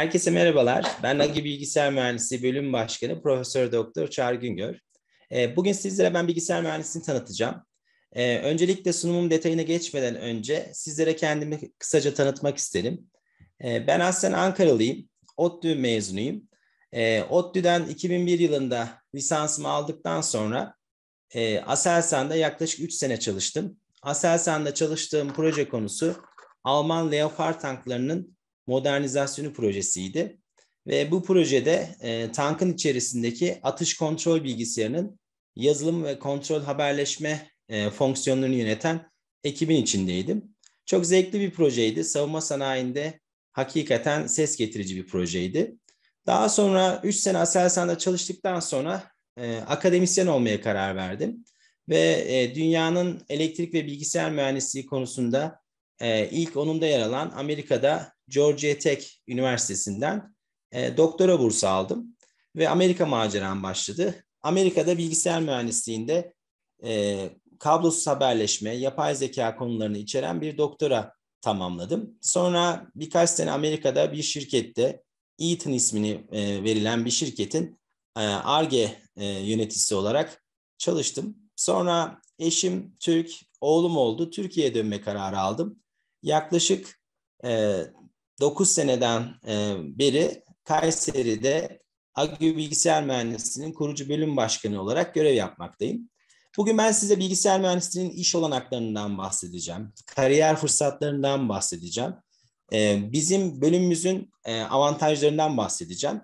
Herkese merhabalar. Ben Agi Bilgisayar Mühendisi Bölüm Başkanı Profesör Doktor Çağrı Güngör. Ee, bugün sizlere ben bilgisayar mühendisliğini tanıtacağım. Ee, öncelikle sunumum detayına geçmeden önce sizlere kendimi kısaca tanıtmak isterim. Ee, ben aslen Ankaralıyım. ODTÜ mezunuyum. ODTÜ'den 2001 yılında lisansımı aldıktan sonra e, Aselsan'da yaklaşık 3 sene çalıştım. Aselsan'da çalıştığım proje konusu Alman Leopard tanklarının modernizasyonu projesiydi. Ve bu projede e, tankın içerisindeki atış kontrol bilgisayarının yazılım ve kontrol haberleşme e, fonksiyonlarını yöneten ekibin içindeydim. Çok zevkli bir projeydi. Savunma sanayinde hakikaten ses getirici bir projeydi. Daha sonra 3 sene Aselsan'da çalıştıktan sonra e, akademisyen olmaya karar verdim. Ve e, dünyanın elektrik ve bilgisayar mühendisliği konusunda e, ilk onunda yer alan Amerika'da Georgia Tech Üniversitesi'nden e, doktora bursu aldım ve Amerika maceram başladı. Amerika'da bilgisayar mühendisliğinde e, kablosuz haberleşme, yapay zeka konularını içeren bir doktora tamamladım. Sonra birkaç sene Amerika'da bir şirkette Eaton ismini e, verilen bir şirketin e, ARGE e, yöneticisi olarak çalıştım. Sonra eşim Türk, oğlum oldu. Türkiye'ye dönme kararı aldım. Yaklaşık e, 9 seneden e, beri Kayseri'de Agü Bilgisayar Mühendisliği'nin kurucu bölüm başkanı olarak görev yapmaktayım. Bugün ben size bilgisayar mühendisliğinin iş olanaklarından bahsedeceğim, kariyer fırsatlarından bahsedeceğim. E, bizim bölümümüzün e, avantajlarından bahsedeceğim.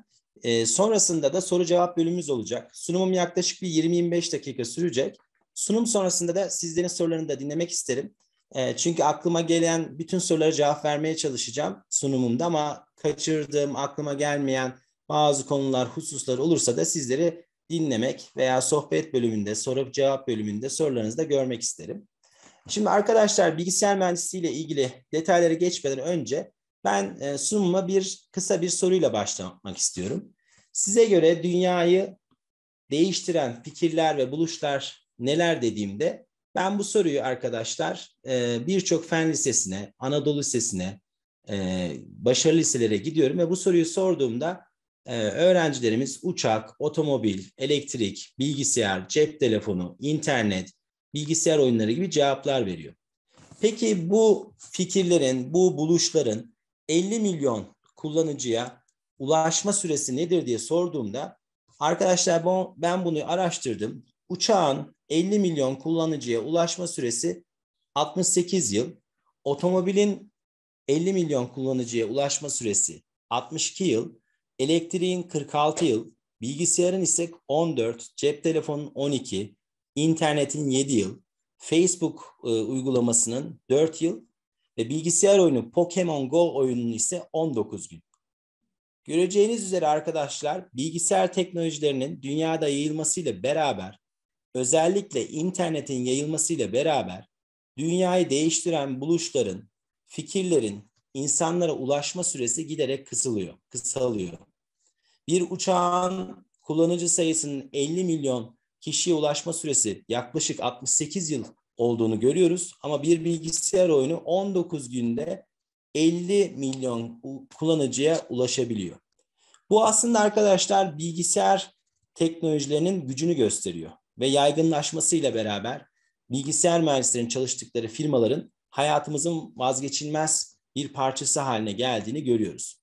sonrasında da soru cevap bölümümüz olacak. Sunumum yaklaşık bir 20-25 dakika sürecek. Sunum sonrasında da sizlerin sorularını da dinlemek isterim. Ee, çünkü aklıma gelen bütün sorulara cevap vermeye çalışacağım sunumumda ama kaçırdığım, aklıma gelmeyen bazı konular, hususlar olursa da sizleri dinlemek veya sohbet bölümünde, soru cevap bölümünde sorularınızı da görmek isterim. Şimdi arkadaşlar bilgisayar mühendisliği ile ilgili detaylara geçmeden önce ben e, sunumuma bir kısa bir soruyla başlamak istiyorum. Size göre dünyayı değiştiren fikirler ve buluşlar neler dediğimde ben bu soruyu arkadaşlar e, birçok fen lisesine, Anadolu lisesine, e, başarılı liselere gidiyorum ve bu soruyu sorduğumda e, öğrencilerimiz uçak, otomobil, elektrik, bilgisayar, cep telefonu, internet, bilgisayar oyunları gibi cevaplar veriyor. Peki bu fikirlerin, bu buluşların 50 milyon kullanıcıya ulaşma süresi nedir diye sorduğumda arkadaşlar ben bunu araştırdım. Uçağın 50 milyon kullanıcıya ulaşma süresi 68 yıl. Otomobilin 50 milyon kullanıcıya ulaşma süresi 62 yıl. Elektriğin 46 yıl. Bilgisayarın ise 14, cep telefonun 12, internetin 7 yıl, Facebook e, uygulamasının 4 yıl ve bilgisayar oyunu Pokemon Go oyununun ise 19 gün. Göreceğiniz üzere arkadaşlar bilgisayar teknolojilerinin dünyada yayılmasıyla beraber özellikle internetin yayılmasıyla beraber dünyayı değiştiren buluşların, fikirlerin insanlara ulaşma süresi giderek kısılıyor, kısalıyor. Bir uçağın kullanıcı sayısının 50 milyon kişiye ulaşma süresi yaklaşık 68 yıl olduğunu görüyoruz ama bir bilgisayar oyunu 19 günde 50 milyon kullanıcıya ulaşabiliyor. Bu aslında arkadaşlar bilgisayar teknolojilerinin gücünü gösteriyor ve yaygınlaşmasıyla beraber bilgisayar mühendislerinin çalıştıkları firmaların hayatımızın vazgeçilmez bir parçası haline geldiğini görüyoruz.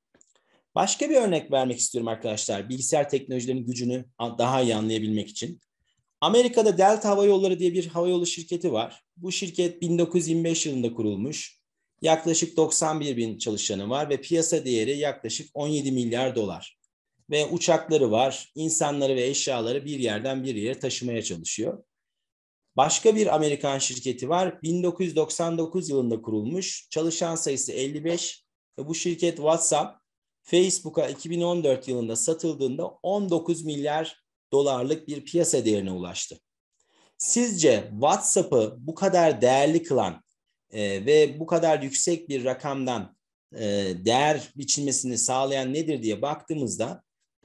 Başka bir örnek vermek istiyorum arkadaşlar. Bilgisayar teknolojilerinin gücünü daha iyi anlayabilmek için. Amerika'da Delta Hava Yolları diye bir havayolu şirketi var. Bu şirket 1925 yılında kurulmuş. Yaklaşık 91 bin çalışanı var ve piyasa değeri yaklaşık 17 milyar dolar ve uçakları var. İnsanları ve eşyaları bir yerden bir yere taşımaya çalışıyor. Başka bir Amerikan şirketi var. 1999 yılında kurulmuş. Çalışan sayısı 55 ve bu şirket WhatsApp Facebook'a 2014 yılında satıldığında 19 milyar dolarlık bir piyasa değerine ulaştı. Sizce WhatsApp'ı bu kadar değerli kılan e, ve bu kadar yüksek bir rakamdan e, değer biçilmesini sağlayan nedir diye baktığımızda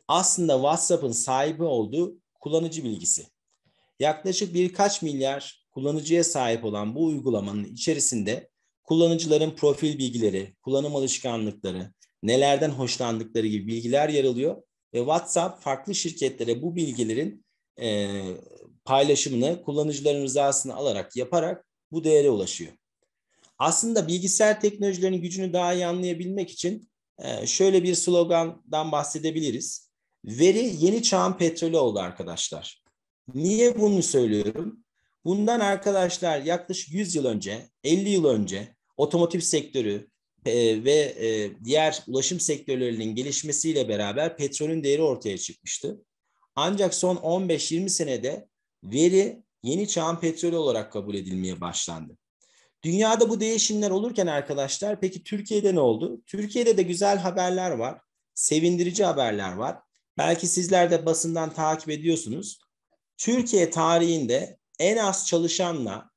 aslında WhatsApp'ın sahibi olduğu kullanıcı bilgisi. Yaklaşık birkaç milyar kullanıcıya sahip olan bu uygulamanın içerisinde kullanıcıların profil bilgileri, kullanım alışkanlıkları, nelerden hoşlandıkları gibi bilgiler yer alıyor ve WhatsApp farklı şirketlere bu bilgilerin e, paylaşımını kullanıcıların rızasını alarak yaparak bu değere ulaşıyor. Aslında bilgisayar teknolojilerinin gücünü daha iyi anlayabilmek için e, şöyle bir slogandan bahsedebiliriz. Veri yeni çağın petrolü oldu arkadaşlar. Niye bunu söylüyorum? Bundan arkadaşlar yaklaşık 100 yıl önce, 50 yıl önce otomotiv sektörü e, ve e, diğer ulaşım sektörlerinin gelişmesiyle beraber petrolün değeri ortaya çıkmıştı. Ancak son 15-20 senede veri yeni çağın petrolü olarak kabul edilmeye başlandı. Dünyada bu değişimler olurken arkadaşlar peki Türkiye'de ne oldu? Türkiye'de de güzel haberler var, sevindirici haberler var. Belki sizler de basından takip ediyorsunuz. Türkiye tarihinde en az çalışanla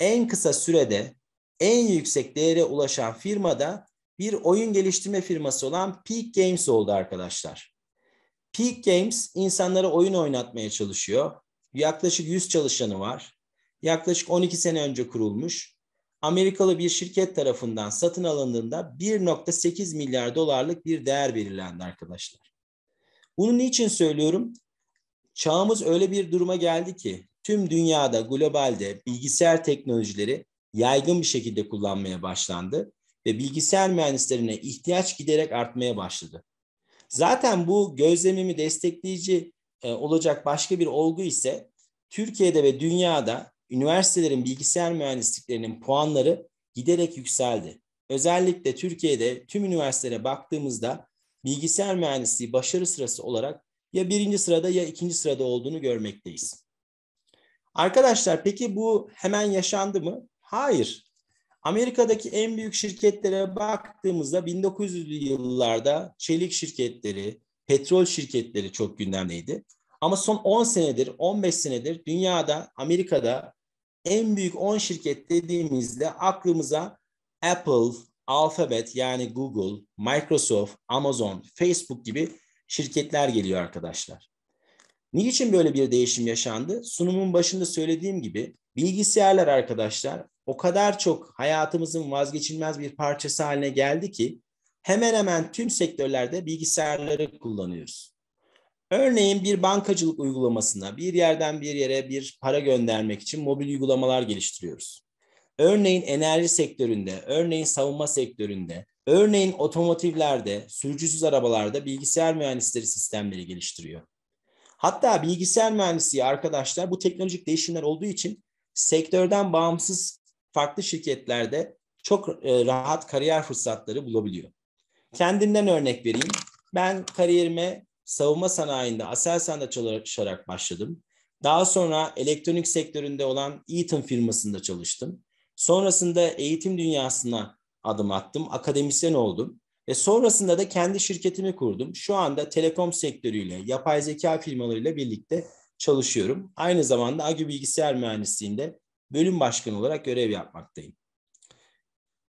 en kısa sürede en yüksek değere ulaşan firmada bir oyun geliştirme firması olan Peak Games oldu arkadaşlar. Peak Games insanlara oyun oynatmaya çalışıyor. Yaklaşık 100 çalışanı var. Yaklaşık 12 sene önce kurulmuş. Amerikalı bir şirket tarafından satın alındığında 1.8 milyar dolarlık bir değer belirlendi arkadaşlar. Bunu niçin söylüyorum? Çağımız öyle bir duruma geldi ki tüm dünyada, globalde bilgisayar teknolojileri yaygın bir şekilde kullanmaya başlandı ve bilgisayar mühendislerine ihtiyaç giderek artmaya başladı. Zaten bu gözlemimi destekleyici e, olacak başka bir olgu ise Türkiye'de ve dünyada üniversitelerin bilgisayar mühendisliklerinin puanları giderek yükseldi. Özellikle Türkiye'de tüm üniversitelere baktığımızda bilgisayar mühendisliği başarı sırası olarak ya birinci sırada ya ikinci sırada olduğunu görmekteyiz. Arkadaşlar peki bu hemen yaşandı mı? Hayır. Amerika'daki en büyük şirketlere baktığımızda 1900'lü yıllarda çelik şirketleri, petrol şirketleri çok gündemdeydi. Ama son 10 senedir, 15 senedir dünyada, Amerika'da en büyük 10 şirket dediğimizde aklımıza Apple, Alphabet yani Google, Microsoft, Amazon, Facebook gibi şirketler geliyor arkadaşlar. Niçin böyle bir değişim yaşandı? Sunumun başında söylediğim gibi bilgisayarlar arkadaşlar o kadar çok hayatımızın vazgeçilmez bir parçası haline geldi ki hemen hemen tüm sektörlerde bilgisayarları kullanıyoruz. Örneğin bir bankacılık uygulamasına bir yerden bir yere bir para göndermek için mobil uygulamalar geliştiriyoruz. Örneğin enerji sektöründe, örneğin savunma sektöründe, örneğin otomotivlerde, sürücüsüz arabalarda bilgisayar mühendisleri sistemleri geliştiriyor. Hatta bilgisayar mühendisliği arkadaşlar bu teknolojik değişimler olduğu için sektörden bağımsız farklı şirketlerde çok e, rahat kariyer fırsatları bulabiliyor. Kendimden örnek vereyim. Ben kariyerime savunma sanayinde Aselsan'da çalışarak başladım. Daha sonra elektronik sektöründe olan Eaton firmasında çalıştım. Sonrasında eğitim dünyasına adım attım. Akademisyen oldum. Ve sonrasında da kendi şirketimi kurdum. Şu anda telekom sektörüyle, yapay zeka firmalarıyla birlikte çalışıyorum. Aynı zamanda AGÜ Bilgisayar Mühendisliği'nde bölüm başkanı olarak görev yapmaktayım.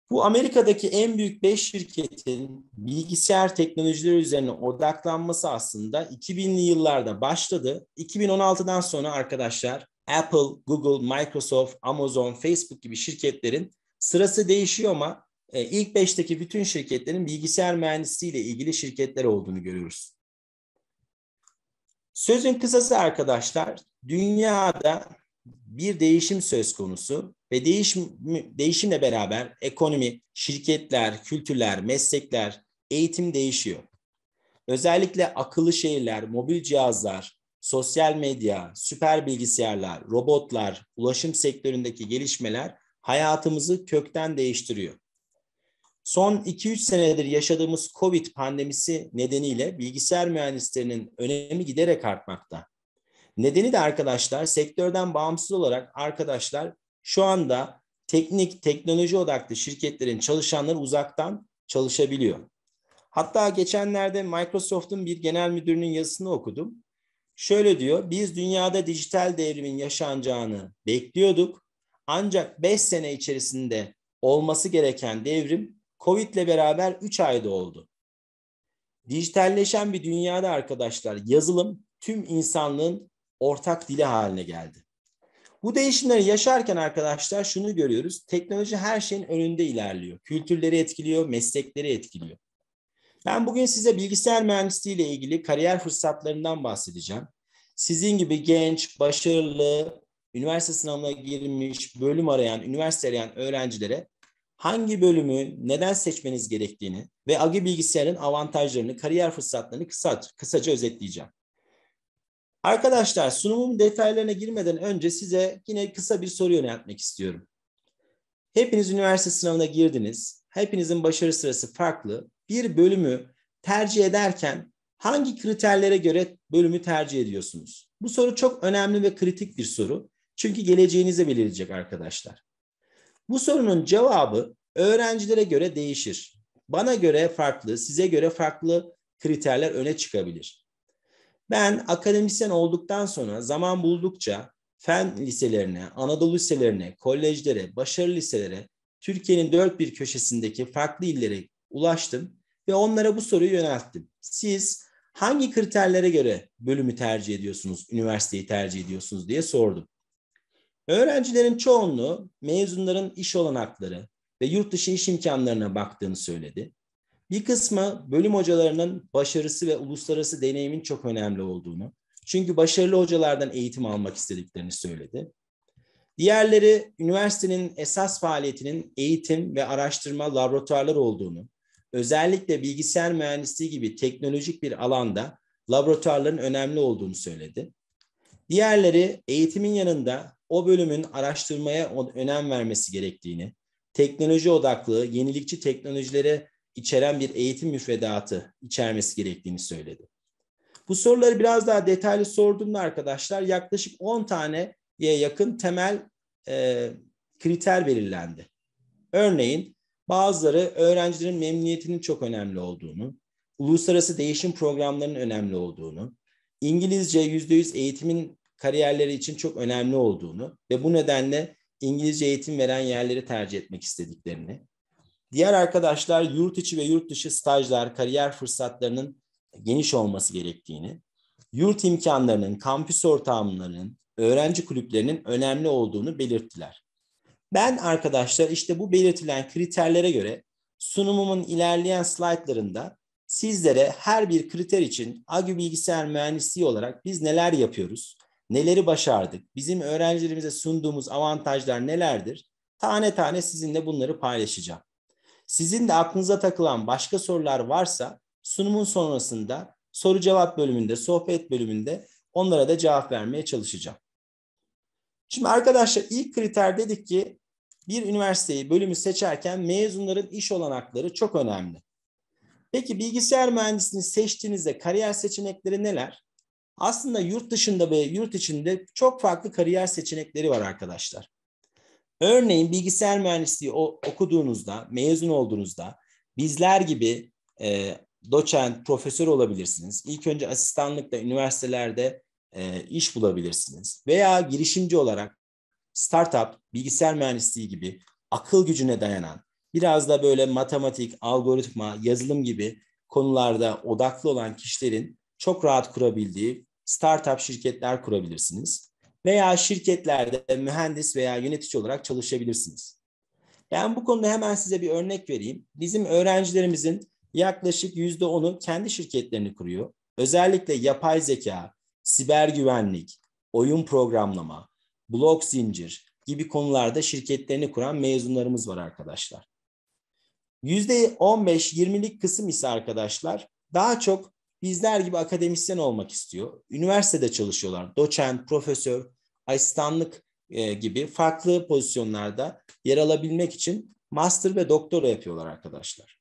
Bu Amerika'daki en büyük 5 şirketin bilgisayar teknolojileri üzerine odaklanması aslında 2000'li yıllarda başladı. 2016'dan sonra arkadaşlar Apple, Google, Microsoft, Amazon, Facebook gibi şirketlerin sırası değişiyor ama e, ilk beşteki bütün şirketlerin bilgisayar mühendisliğiyle ilgili şirketler olduğunu görüyoruz. Sözün kısası arkadaşlar, dünyada bir değişim söz konusu ve değişim, değişimle beraber ekonomi, şirketler, kültürler, meslekler, eğitim değişiyor. Özellikle akıllı şehirler, mobil cihazlar, sosyal medya, süper bilgisayarlar, robotlar, ulaşım sektöründeki gelişmeler hayatımızı kökten değiştiriyor. Son 2-3 senedir yaşadığımız COVID pandemisi nedeniyle bilgisayar mühendislerinin önemi giderek artmakta. Nedeni de arkadaşlar sektörden bağımsız olarak arkadaşlar şu anda teknik, teknoloji odaklı şirketlerin çalışanları uzaktan çalışabiliyor. Hatta geçenlerde Microsoft'un bir genel müdürünün yazısını okudum. Şöyle diyor, biz dünyada dijital devrimin yaşanacağını bekliyorduk. Ancak 5 sene içerisinde olması gereken devrim Covid ile beraber 3 ayda oldu. Dijitalleşen bir dünyada arkadaşlar yazılım tüm insanlığın ortak dili haline geldi. Bu değişimleri yaşarken arkadaşlar şunu görüyoruz. Teknoloji her şeyin önünde ilerliyor. Kültürleri etkiliyor, meslekleri etkiliyor. Ben bugün size bilgisayar mühendisliği ile ilgili kariyer fırsatlarından bahsedeceğim. Sizin gibi genç, başarılı, üniversite sınavına girmiş, bölüm arayan, üniversite arayan öğrencilere hangi bölümü neden seçmeniz gerektiğini ve Agi Bilgisayar'ın avantajlarını, kariyer fırsatlarını kısa, kısaca özetleyeceğim. Arkadaşlar sunumumun detaylarına girmeden önce size yine kısa bir soru yöneltmek istiyorum. Hepiniz üniversite sınavına girdiniz. Hepinizin başarı sırası farklı bir bölümü tercih ederken hangi kriterlere göre bölümü tercih ediyorsunuz? Bu soru çok önemli ve kritik bir soru. Çünkü geleceğinize belirleyecek arkadaşlar. Bu sorunun cevabı öğrencilere göre değişir. Bana göre farklı, size göre farklı kriterler öne çıkabilir. Ben akademisyen olduktan sonra zaman buldukça fen liselerine, Anadolu liselerine, kolejlere, başarılı liselere, Türkiye'nin dört bir köşesindeki farklı illere ulaştım ve onlara bu soruyu yönelttim. Siz hangi kriterlere göre bölümü tercih ediyorsunuz, üniversiteyi tercih ediyorsunuz diye sordum. Öğrencilerin çoğunluğu mezunların iş olanakları ve yurt dışı iş imkanlarına baktığını söyledi. Bir kısmı bölüm hocalarının başarısı ve uluslararası deneyimin çok önemli olduğunu, çünkü başarılı hocalardan eğitim almak istediklerini söyledi. Diğerleri üniversitenin esas faaliyetinin eğitim ve araştırma laboratuvarları olduğunu, özellikle bilgisayar mühendisliği gibi teknolojik bir alanda laboratuvarların önemli olduğunu söyledi. Diğerleri eğitimin yanında o bölümün araştırmaya önem vermesi gerektiğini, teknoloji odaklı yenilikçi teknolojilere içeren bir eğitim müfredatı içermesi gerektiğini söyledi. Bu soruları biraz daha detaylı sorduğumda arkadaşlar yaklaşık 10 taneye yakın temel e, kriter belirlendi. Örneğin Bazıları öğrencilerin memnuniyetinin çok önemli olduğunu, uluslararası değişim programlarının önemli olduğunu, İngilizce %100 eğitimin kariyerleri için çok önemli olduğunu ve bu nedenle İngilizce eğitim veren yerleri tercih etmek istediklerini. Diğer arkadaşlar yurt içi ve yurt dışı stajlar, kariyer fırsatlarının geniş olması gerektiğini, yurt imkanlarının, kampüs ortamlarının, öğrenci kulüplerinin önemli olduğunu belirttiler. Ben arkadaşlar işte bu belirtilen kriterlere göre sunumumun ilerleyen slaytlarında sizlere her bir kriter için AGÜ Bilgisayar Mühendisliği olarak biz neler yapıyoruz, neleri başardık, bizim öğrencilerimize sunduğumuz avantajlar nelerdir, tane tane sizinle bunları paylaşacağım. Sizin de aklınıza takılan başka sorular varsa sunumun sonrasında soru cevap bölümünde, sohbet bölümünde onlara da cevap vermeye çalışacağım. Şimdi arkadaşlar ilk kriter dedik ki bir üniversiteyi bölümü seçerken mezunların iş olanakları çok önemli. Peki bilgisayar mühendisliğini seçtiğinizde kariyer seçenekleri neler? Aslında yurt dışında ve yurt içinde çok farklı kariyer seçenekleri var arkadaşlar. Örneğin bilgisayar mühendisliği okuduğunuzda, mezun olduğunuzda bizler gibi e, doçent, profesör olabilirsiniz. İlk önce asistanlıkla üniversitelerde e, iş bulabilirsiniz. Veya girişimci olarak startup, bilgisayar mühendisliği gibi akıl gücüne dayanan, biraz da böyle matematik, algoritma, yazılım gibi konularda odaklı olan kişilerin çok rahat kurabildiği startup şirketler kurabilirsiniz. Veya şirketlerde mühendis veya yönetici olarak çalışabilirsiniz. Yani bu konuda hemen size bir örnek vereyim. Bizim öğrencilerimizin yaklaşık %10'u kendi şirketlerini kuruyor. Özellikle yapay zeka, siber güvenlik, oyun programlama, blok zincir gibi konularda şirketlerini kuran mezunlarımız var arkadaşlar. %15-20'lik kısım ise arkadaşlar daha çok bizler gibi akademisyen olmak istiyor. Üniversitede çalışıyorlar. Doçent, profesör, asistanlık e, gibi farklı pozisyonlarda yer alabilmek için master ve doktora yapıyorlar arkadaşlar.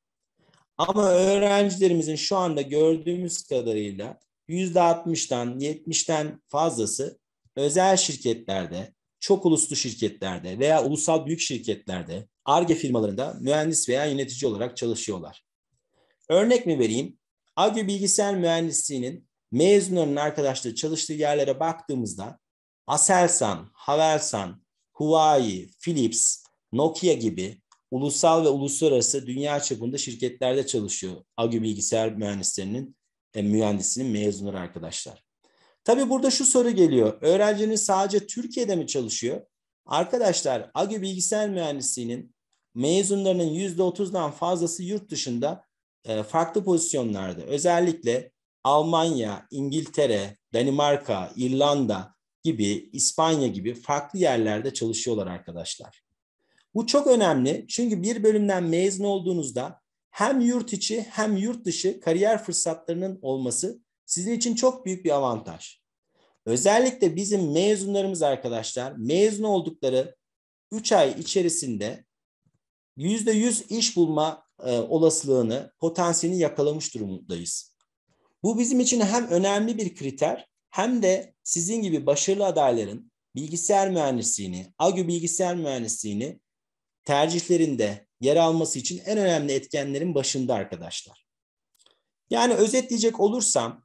Ama öğrencilerimizin şu anda gördüğümüz kadarıyla %60'dan 70'ten fazlası özel şirketlerde, çok uluslu şirketlerde veya ulusal büyük şirketlerde ARGE firmalarında mühendis veya yönetici olarak çalışıyorlar. Örnek mi vereyim? Agro e Bilgisayar Mühendisliği'nin mezunların arkadaşları çalıştığı yerlere baktığımızda Aselsan, Havelsan, Huawei, Philips, Nokia gibi ulusal ve uluslararası dünya çapında şirketlerde çalışıyor Agro e Bilgisayar Mühendislerinin e, mühendisinin mezunları arkadaşlar. Tabi burada şu soru geliyor. Öğrenciniz sadece Türkiye'de mi çalışıyor? Arkadaşlar AGÜ Bilgisayar Mühendisliği'nin mezunlarının %30'dan fazlası yurt dışında e, farklı pozisyonlarda. Özellikle Almanya, İngiltere, Danimarka, İrlanda gibi, İspanya gibi farklı yerlerde çalışıyorlar arkadaşlar. Bu çok önemli çünkü bir bölümden mezun olduğunuzda hem yurt içi hem yurt dışı kariyer fırsatlarının olması sizin için çok büyük bir avantaj. Özellikle bizim mezunlarımız arkadaşlar mezun oldukları 3 ay içerisinde %100 iş bulma e, olasılığını, potansiyelini yakalamış durumdayız. Bu bizim için hem önemli bir kriter hem de sizin gibi başarılı adayların bilgisayar mühendisliğini, AGÜ bilgisayar mühendisliğini tercihlerinde yer alması için en önemli etkenlerin başında arkadaşlar. Yani özetleyecek olursam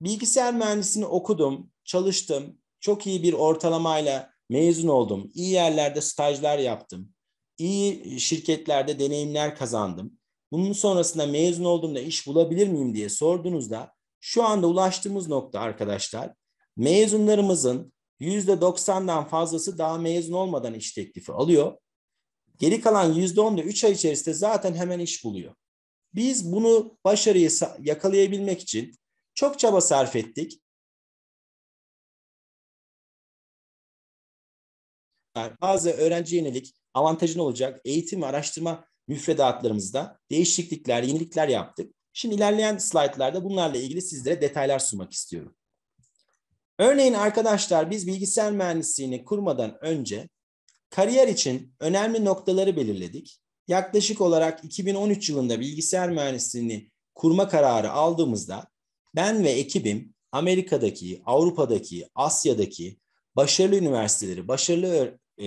bilgisayar mühendisini okudum, çalıştım, çok iyi bir ortalamayla mezun oldum, iyi yerlerde stajlar yaptım, iyi şirketlerde deneyimler kazandım. Bunun sonrasında mezun olduğumda iş bulabilir miyim diye sorduğunuzda şu anda ulaştığımız nokta arkadaşlar mezunlarımızın %90'dan fazlası daha mezun olmadan iş teklifi alıyor. Geri kalan %10'da 3 ay içerisinde zaten hemen iş buluyor. Biz bunu başarıyı yakalayabilmek için çok çaba sarf ettik. Bazı öğrenci yenilik avantajın olacak eğitim ve araştırma müfredatlarımızda değişiklikler, yenilikler yaptık. Şimdi ilerleyen slaytlarda bunlarla ilgili sizlere detaylar sunmak istiyorum. Örneğin arkadaşlar biz bilgisayar mühendisliğini kurmadan önce Kariyer için önemli noktaları belirledik. Yaklaşık olarak 2013 yılında bilgisayar mühendisliğini kurma kararı aldığımızda ben ve ekibim Amerika'daki, Avrupa'daki, Asya'daki başarılı üniversiteleri, başarılı e,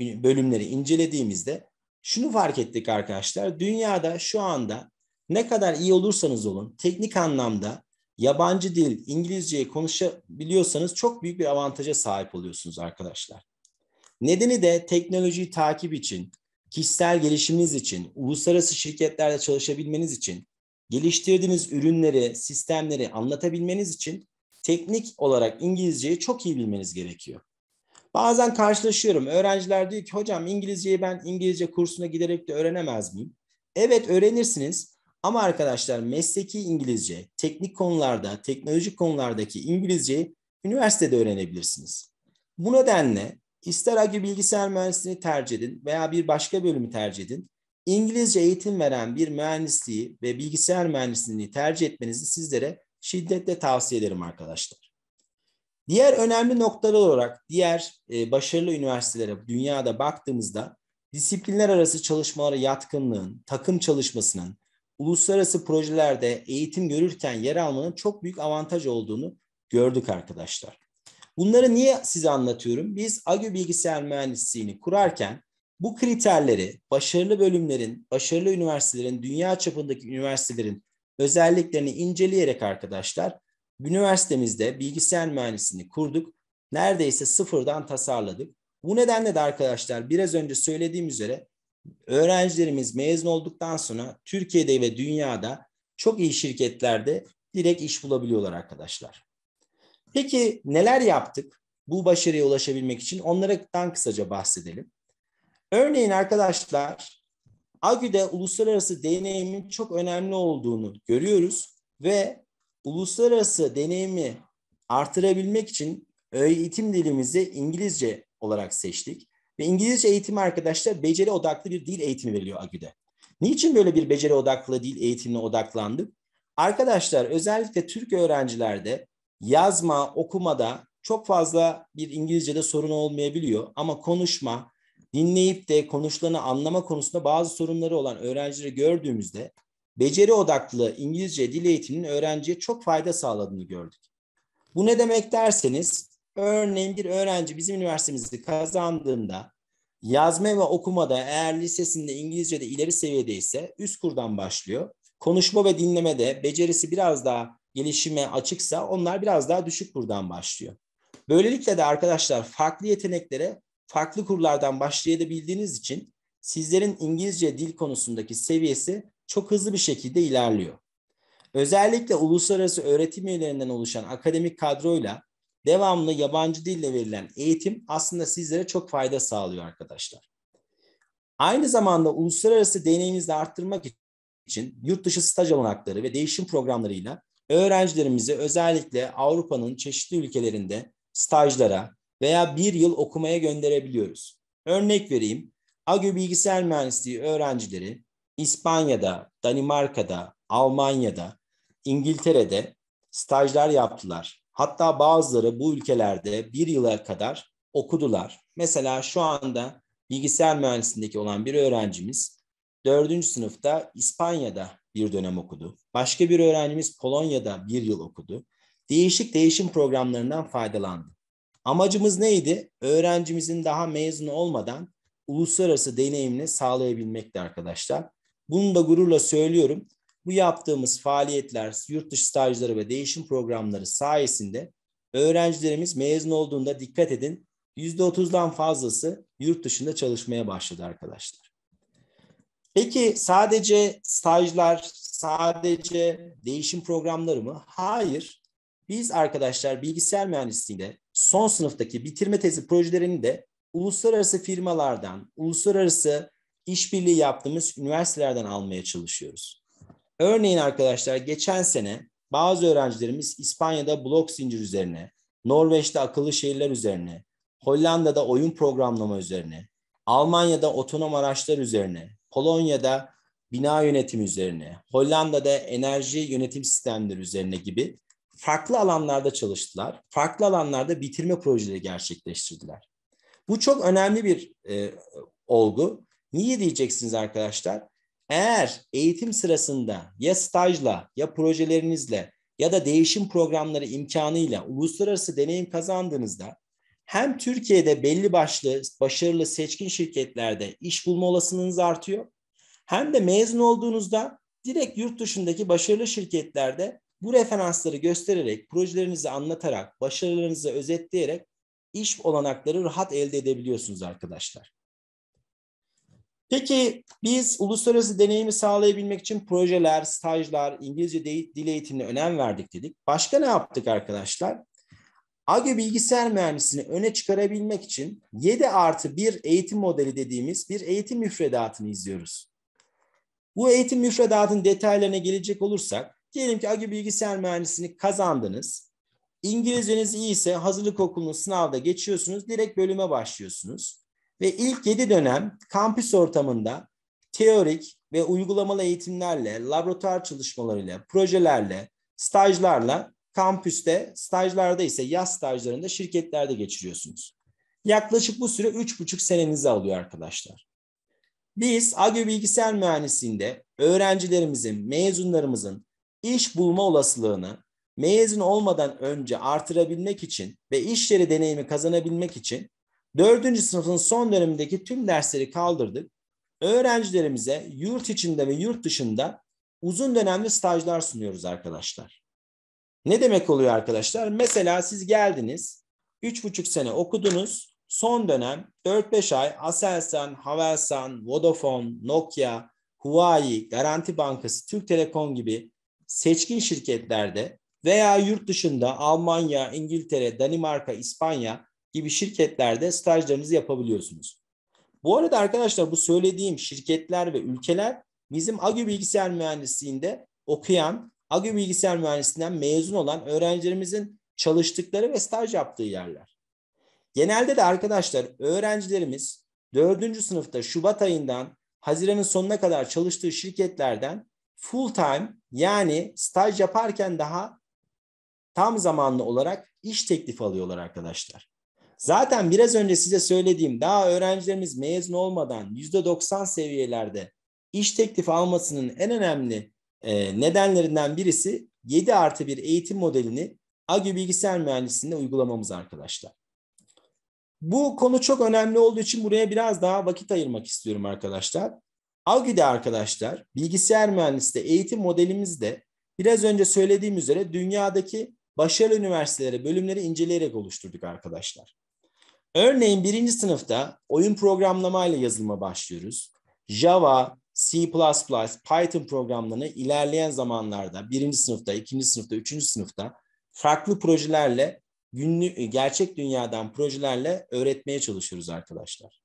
bölümleri incelediğimizde şunu fark ettik arkadaşlar. Dünyada şu anda ne kadar iyi olursanız olun teknik anlamda yabancı dil İngilizceyi konuşabiliyorsanız çok büyük bir avantaja sahip oluyorsunuz arkadaşlar. Nedeni de teknolojiyi takip için, kişisel gelişiminiz için, uluslararası şirketlerde çalışabilmeniz için, geliştirdiğiniz ürünleri, sistemleri anlatabilmeniz için teknik olarak İngilizceyi çok iyi bilmeniz gerekiyor. Bazen karşılaşıyorum. Öğrenciler diyor ki hocam İngilizceyi ben İngilizce kursuna giderek de öğrenemez miyim? Evet öğrenirsiniz ama arkadaşlar mesleki İngilizce, teknik konularda, teknolojik konulardaki İngilizceyi üniversitede öğrenebilirsiniz. Bu nedenle İster agri bilgisayar mühendisliğini tercih edin veya bir başka bölümü tercih edin. İngilizce eğitim veren bir mühendisliği ve bilgisayar mühendisliğini tercih etmenizi sizlere şiddetle tavsiye ederim arkadaşlar. Diğer önemli noktalar olarak diğer e, başarılı üniversitelere dünyada baktığımızda disiplinler arası çalışmalara yatkınlığın, takım çalışmasının, uluslararası projelerde eğitim görürken yer almanın çok büyük avantaj olduğunu gördük arkadaşlar. Bunları niye size anlatıyorum? Biz AGÜ Bilgisayar Mühendisliğini kurarken bu kriterleri başarılı bölümlerin, başarılı üniversitelerin, dünya çapındaki üniversitelerin özelliklerini inceleyerek arkadaşlar üniversitemizde bilgisayar mühendisliğini kurduk. Neredeyse sıfırdan tasarladık. Bu nedenle de arkadaşlar biraz önce söylediğim üzere öğrencilerimiz mezun olduktan sonra Türkiye'de ve dünyada çok iyi şirketlerde direkt iş bulabiliyorlar arkadaşlar. Peki neler yaptık bu başarıya ulaşabilmek için? Onlardan kısaca bahsedelim. Örneğin arkadaşlar AGÜ'de uluslararası deneyimin çok önemli olduğunu görüyoruz ve uluslararası deneyimi artırabilmek için eğitim dilimizi İngilizce olarak seçtik. Ve İngilizce eğitimi arkadaşlar beceri odaklı bir dil eğitimi veriyor AGÜ'de. Niçin böyle bir beceri odaklı dil eğitimine odaklandık? Arkadaşlar özellikle Türk öğrencilerde yazma, okumada çok fazla bir İngilizce'de sorun olmayabiliyor ama konuşma, dinleyip de konuşulanı anlama konusunda bazı sorunları olan öğrencileri gördüğümüzde beceri odaklı İngilizce dil eğitiminin öğrenciye çok fayda sağladığını gördük. Bu ne demek derseniz örneğin bir öğrenci bizim üniversitemizi kazandığında yazma ve okumada eğer lisesinde İngilizce'de ileri seviyede ise üst kurdan başlıyor. Konuşma ve dinlemede becerisi biraz daha gelişime açıksa onlar biraz daha düşük buradan başlıyor. Böylelikle de arkadaşlar farklı yeteneklere farklı kurlardan başlayabildiğiniz için sizlerin İngilizce dil konusundaki seviyesi çok hızlı bir şekilde ilerliyor. Özellikle uluslararası öğretim üyelerinden oluşan akademik kadroyla devamlı yabancı dille verilen eğitim aslında sizlere çok fayda sağlıyor arkadaşlar. Aynı zamanda uluslararası deneyiminizi arttırmak için yurt dışı staj olanakları ve değişim programlarıyla öğrencilerimizi özellikle Avrupa'nın çeşitli ülkelerinde stajlara veya bir yıl okumaya gönderebiliyoruz. Örnek vereyim, AGÜ Bilgisayar Mühendisliği öğrencileri İspanya'da, Danimarka'da, Almanya'da, İngiltere'de stajlar yaptılar. Hatta bazıları bu ülkelerde bir yıla kadar okudular. Mesela şu anda bilgisayar mühendisliğindeki olan bir öğrencimiz dördüncü sınıfta İspanya'da bir dönem okudu. Başka bir öğrencimiz Polonya'da bir yıl okudu. Değişik değişim programlarından faydalandı. Amacımız neydi? Öğrencimizin daha mezun olmadan uluslararası deneyimini sağlayabilmekti arkadaşlar. Bunu da gururla söylüyorum. Bu yaptığımız faaliyetler, yurt dışı stajları ve değişim programları sayesinde öğrencilerimiz mezun olduğunda dikkat edin %30'dan fazlası yurt dışında çalışmaya başladı arkadaşlar. Peki sadece stajlar, sadece değişim programları mı? Hayır. Biz arkadaşlar bilgisayar mühendisliğinde son sınıftaki bitirme tezi projelerini de uluslararası firmalardan, uluslararası işbirliği yaptığımız üniversitelerden almaya çalışıyoruz. Örneğin arkadaşlar geçen sene bazı öğrencilerimiz İspanya'da blok zincir üzerine, Norveç'te akıllı şehirler üzerine, Hollanda'da oyun programlama üzerine, Almanya'da otonom araçlar üzerine, Polonya'da bina yönetim üzerine, Hollanda'da enerji yönetim sistemleri üzerine gibi farklı alanlarda çalıştılar. Farklı alanlarda bitirme projeleri gerçekleştirdiler. Bu çok önemli bir e, olgu. Niye diyeceksiniz arkadaşlar? Eğer eğitim sırasında ya stajla ya projelerinizle ya da değişim programları imkanıyla uluslararası deneyim kazandığınızda hem Türkiye'de belli başlı başarılı seçkin şirketlerde iş bulma olasılığınız artıyor. Hem de mezun olduğunuzda direkt yurt dışındaki başarılı şirketlerde bu referansları göstererek, projelerinizi anlatarak, başarılarınızı özetleyerek iş olanakları rahat elde edebiliyorsunuz arkadaşlar. Peki biz uluslararası deneyimi sağlayabilmek için projeler, stajlar, İngilizce dil eğitimine önem verdik dedik. Başka ne yaptık arkadaşlar? AGÖ bilgisayar Mühendisliğini öne çıkarabilmek için 7 artı 1 eğitim modeli dediğimiz bir eğitim müfredatını izliyoruz. Bu eğitim müfredatının detaylarına gelecek olursak, diyelim ki AGÖ bilgisayar Mühendisliğini kazandınız. İngilizceniz iyi ise hazırlık okulunun sınavda geçiyorsunuz, direkt bölüme başlıyorsunuz. Ve ilk 7 dönem kampüs ortamında teorik ve uygulamalı eğitimlerle, laboratuvar çalışmalarıyla, projelerle, stajlarla Kampüste, stajlarda ise yaz stajlarında şirketlerde geçiriyorsunuz. Yaklaşık bu süre 3,5 senenizi alıyor arkadaşlar. Biz AGÖ Bilgisayar Mühendisliğinde öğrencilerimizin, mezunlarımızın iş bulma olasılığını mezun olmadan önce artırabilmek için ve iş yeri deneyimi kazanabilmek için 4. sınıfın son dönemindeki tüm dersleri kaldırdık. Öğrencilerimize yurt içinde ve yurt dışında uzun dönemli stajlar sunuyoruz arkadaşlar. Ne demek oluyor arkadaşlar? Mesela siz geldiniz, 3,5 sene okudunuz, son dönem 4-5 ay Aselsan, Havelsan, Vodafone, Nokia, Huawei, Garanti Bankası, Türk Telekom gibi seçkin şirketlerde veya yurt dışında Almanya, İngiltere, Danimarka, İspanya gibi şirketlerde stajlarınızı yapabiliyorsunuz. Bu arada arkadaşlar bu söylediğim şirketler ve ülkeler bizim AGÜ bilgisayar mühendisliğinde okuyan Agri Bilgisayar Mühendisliğinden mezun olan öğrencilerimizin çalıştıkları ve staj yaptığı yerler. Genelde de arkadaşlar öğrencilerimiz 4. sınıfta Şubat ayından Haziran'ın sonuna kadar çalıştığı şirketlerden full time yani staj yaparken daha tam zamanlı olarak iş teklifi alıyorlar arkadaşlar. Zaten biraz önce size söylediğim daha öğrencilerimiz mezun olmadan %90 seviyelerde iş teklifi almasının en önemli e, nedenlerinden birisi 7 artı 1 eğitim modelini AGÜ Bilgisayar Mühendisliği'nde uygulamamız arkadaşlar. Bu konu çok önemli olduğu için buraya biraz daha vakit ayırmak istiyorum arkadaşlar. AGÜ'de arkadaşlar bilgisayar mühendisliği eğitim modelimizde biraz önce söylediğim üzere dünyadaki başarılı üniversitelere bölümleri inceleyerek oluşturduk arkadaşlar. Örneğin birinci sınıfta oyun programlamayla yazılma başlıyoruz. Java, C++, Python programlarını ilerleyen zamanlarda birinci sınıfta, ikinci sınıfta, üçüncü sınıfta farklı projelerle günlük, e, gerçek dünyadan projelerle öğretmeye çalışıyoruz arkadaşlar.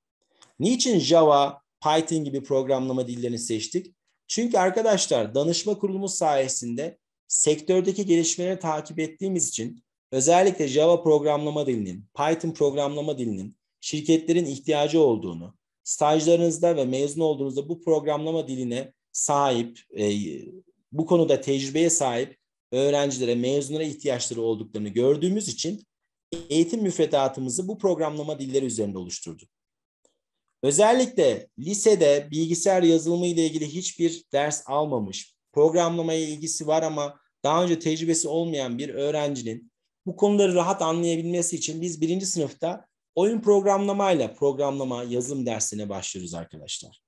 Niçin Java, Python gibi programlama dillerini seçtik? Çünkü arkadaşlar danışma kurulumuz sayesinde sektördeki gelişmeleri takip ettiğimiz için özellikle Java programlama dilinin, Python programlama dilinin şirketlerin ihtiyacı olduğunu, stajlarınızda ve mezun olduğunuzda bu programlama diline sahip, e, bu konuda tecrübeye sahip öğrencilere, mezunlara ihtiyaçları olduklarını gördüğümüz için eğitim müfredatımızı bu programlama dilleri üzerinde oluşturduk. Özellikle lisede bilgisayar yazılımı ile ilgili hiçbir ders almamış, programlamaya ilgisi var ama daha önce tecrübesi olmayan bir öğrencinin bu konuları rahat anlayabilmesi için biz birinci sınıfta oyun programlamayla programlama yazılım dersine başlıyoruz arkadaşlar.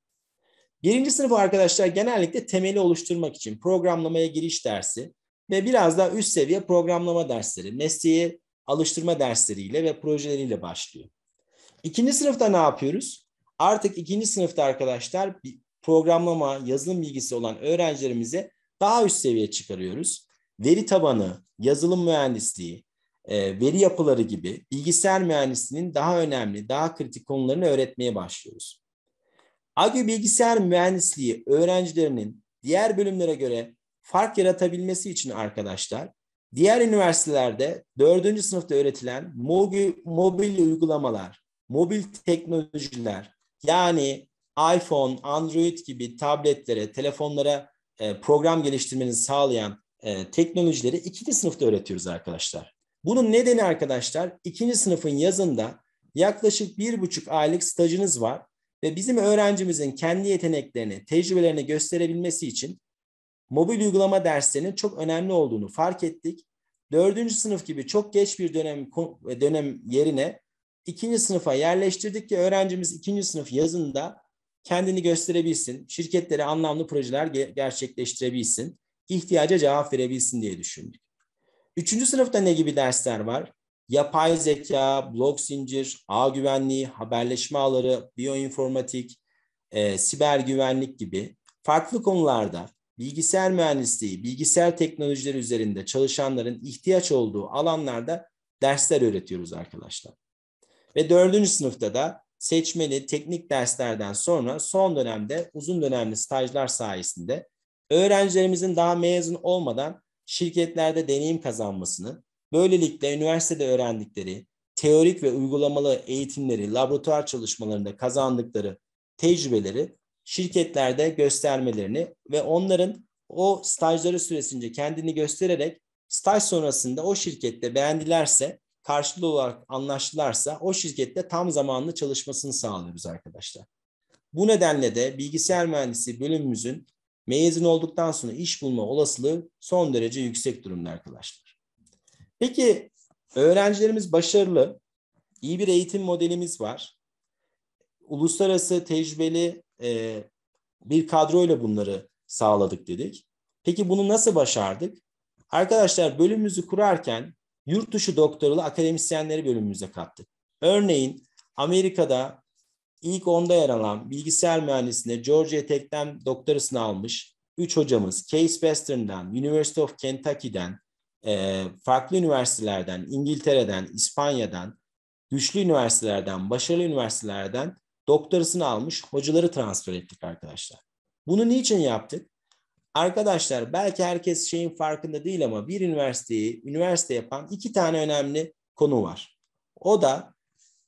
Birinci sınıf arkadaşlar genellikle temeli oluşturmak için programlamaya giriş dersi ve biraz daha üst seviye programlama dersleri, mesleğe alıştırma dersleriyle ve projeleriyle başlıyor. İkinci sınıfta ne yapıyoruz? Artık ikinci sınıfta arkadaşlar programlama, yazılım bilgisi olan öğrencilerimize daha üst seviye çıkarıyoruz. Veri tabanı, yazılım mühendisliği, e, veri yapıları gibi bilgisayar mühendisliğinin daha önemli, daha kritik konularını öğretmeye başlıyoruz. AGÜ Bilgisayar Mühendisliği öğrencilerinin diğer bölümlere göre fark yaratabilmesi için arkadaşlar, diğer üniversitelerde 4. sınıfta öğretilen mobil, mobil uygulamalar, mobil teknolojiler yani iPhone, Android gibi tabletlere, telefonlara e, program geliştirmenizi sağlayan e, teknolojileri ikinci sınıfta öğretiyoruz arkadaşlar. Bunun nedeni arkadaşlar ikinci sınıfın yazında yaklaşık bir buçuk aylık stajınız var ve bizim öğrencimizin kendi yeteneklerini, tecrübelerini gösterebilmesi için mobil uygulama derslerinin çok önemli olduğunu fark ettik. Dördüncü sınıf gibi çok geç bir dönem dönem yerine ikinci sınıfa yerleştirdik ki öğrencimiz ikinci sınıf yazında kendini gösterebilsin, şirketlere anlamlı projeler gerçekleştirebilsin, ihtiyaca cevap verebilsin diye düşündük. Üçüncü sınıfta ne gibi dersler var? Yapay zeka, blok zincir, ağ güvenliği, haberleşme ağları, biyoinformatik, e, siber güvenlik gibi farklı konularda bilgisayar mühendisliği, bilgisayar teknolojileri üzerinde çalışanların ihtiyaç olduğu alanlarda dersler öğretiyoruz arkadaşlar. Ve dördüncü sınıfta da seçmeli teknik derslerden sonra son dönemde uzun dönemli stajlar sayesinde öğrencilerimizin daha mezun olmadan şirketlerde deneyim kazanmasını, böylelikle üniversitede öğrendikleri teorik ve uygulamalı eğitimleri, laboratuvar çalışmalarında kazandıkları tecrübeleri şirketlerde göstermelerini ve onların o stajları süresince kendini göstererek staj sonrasında o şirkette beğendilerse, karşılığı olarak anlaştılarsa o şirkette tam zamanlı çalışmasını sağlıyoruz arkadaşlar. Bu nedenle de bilgisayar mühendisi bölümümüzün mezun olduktan sonra iş bulma olasılığı son derece yüksek durumda arkadaşlar. Peki öğrencilerimiz başarılı, iyi bir eğitim modelimiz var. Uluslararası tecrübeli e, bir kadroyla bunları sağladık dedik. Peki bunu nasıl başardık? Arkadaşlar bölümümüzü kurarken yurt dışı doktoralı akademisyenleri bölümümüze kattık. Örneğin Amerika'da İlk onda yer alan bilgisayar mühendisliğinde Georgia Tech'ten doktorasını almış üç hocamız Case Western'dan, University of Kentucky'den, e, farklı üniversitelerden, İngiltere'den, İspanya'dan, güçlü üniversitelerden, başarılı üniversitelerden doktorasını almış hocaları transfer ettik arkadaşlar. Bunu niçin yaptık? Arkadaşlar belki herkes şeyin farkında değil ama bir üniversiteyi üniversite yapan iki tane önemli konu var. O da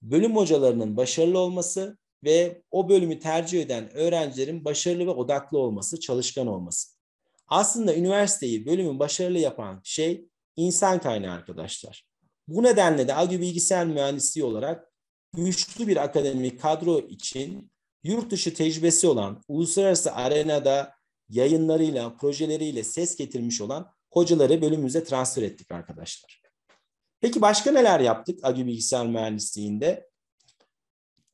bölüm hocalarının başarılı olması ve o bölümü tercih eden öğrencilerin başarılı ve odaklı olması, çalışkan olması. Aslında üniversiteyi, bölümün başarılı yapan şey insan kaynağı arkadaşlar. Bu nedenle de AGÜ Bilgisayar Mühendisliği olarak güçlü bir akademik kadro için yurt dışı tecrübesi olan, uluslararası arenada yayınlarıyla, projeleriyle ses getirmiş olan hocaları bölümümüze transfer ettik arkadaşlar. Peki başka neler yaptık AGÜ Bilgisayar Mühendisliği'nde?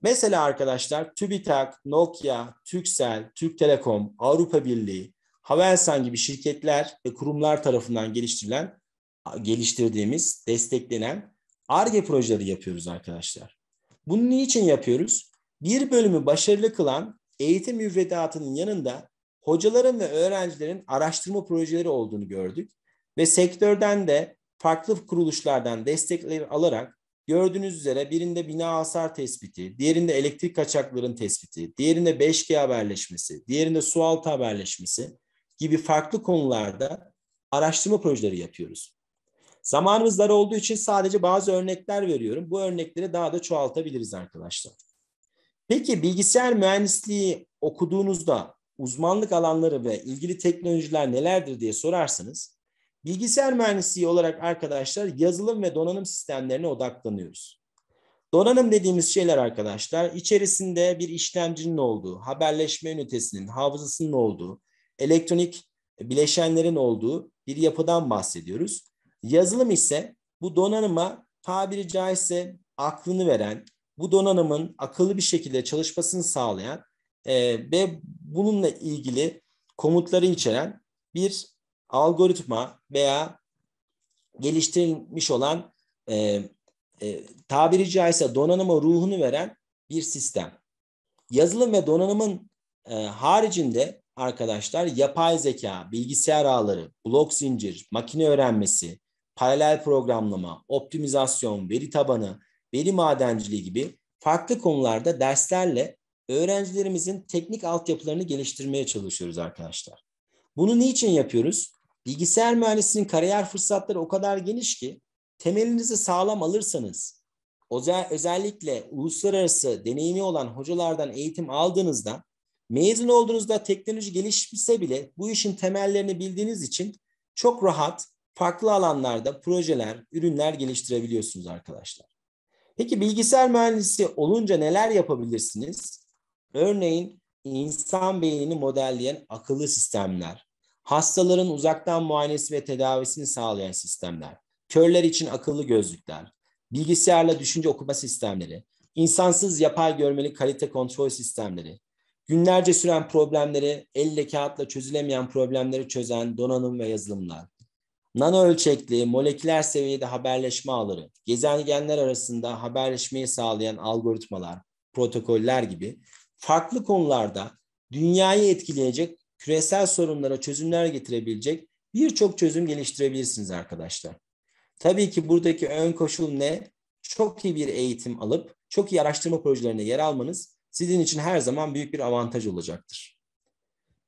Mesela arkadaşlar TÜBİTAK, Nokia, Türkcell, Türk Telekom, Avrupa Birliği, Havelsan gibi şirketler ve kurumlar tarafından geliştirilen, geliştirdiğimiz, desteklenen ARGE projeleri yapıyoruz arkadaşlar. Bunu niçin yapıyoruz? Bir bölümü başarılı kılan eğitim müfredatının yanında hocaların ve öğrencilerin araştırma projeleri olduğunu gördük ve sektörden de farklı kuruluşlardan destekleri alarak Gördüğünüz üzere birinde bina hasar tespiti, diğerinde elektrik kaçaklarının tespiti, diğerinde 5G haberleşmesi, diğerinde su altı haberleşmesi gibi farklı konularda araştırma projeleri yapıyoruz. Zamanımız dar olduğu için sadece bazı örnekler veriyorum. Bu örnekleri daha da çoğaltabiliriz arkadaşlar. Peki bilgisayar mühendisliği okuduğunuzda uzmanlık alanları ve ilgili teknolojiler nelerdir diye sorarsanız Bilgisayar mühendisliği olarak arkadaşlar yazılım ve donanım sistemlerine odaklanıyoruz. Donanım dediğimiz şeyler arkadaşlar içerisinde bir işlemcinin olduğu, haberleşme ünitesinin, hafızasının olduğu, elektronik bileşenlerin olduğu bir yapıdan bahsediyoruz. Yazılım ise bu donanıma tabiri caizse aklını veren, bu donanımın akıllı bir şekilde çalışmasını sağlayan e, ve bununla ilgili komutları içeren bir algoritma veya geliştirilmiş olan e, e, tabiri caizse donanıma ruhunu veren bir sistem. Yazılım ve donanımın e, haricinde arkadaşlar yapay zeka, bilgisayar ağları, blok zincir, makine öğrenmesi, paralel programlama, optimizasyon, veri tabanı, veri madenciliği gibi farklı konularda derslerle öğrencilerimizin teknik altyapılarını geliştirmeye çalışıyoruz arkadaşlar. Bunu niçin yapıyoruz? Bilgisayar mühendisinin kariyer fırsatları o kadar geniş ki temelinizi sağlam alırsanız özellikle uluslararası deneyimi olan hocalardan eğitim aldığınızda mezun olduğunuzda teknoloji gelişmişse bile bu işin temellerini bildiğiniz için çok rahat farklı alanlarda projeler, ürünler geliştirebiliyorsunuz arkadaşlar. Peki bilgisayar mühendisi olunca neler yapabilirsiniz? Örneğin insan beynini modelleyen akıllı sistemler, Hastaların uzaktan muayenesi ve tedavisini sağlayan sistemler, körler için akıllı gözlükler, bilgisayarla düşünce okuma sistemleri, insansız yapay görmeli kalite kontrol sistemleri, günlerce süren problemleri elle kağıtla çözülemeyen problemleri çözen donanım ve yazılımlar, nano ölçekli moleküler seviyede haberleşme ağları, gezegenler arasında haberleşmeyi sağlayan algoritmalar, protokoller gibi farklı konularda dünyayı etkileyecek küresel sorunlara çözümler getirebilecek birçok çözüm geliştirebilirsiniz arkadaşlar. Tabii ki buradaki ön koşul ne? Çok iyi bir eğitim alıp çok iyi araştırma projelerine yer almanız sizin için her zaman büyük bir avantaj olacaktır.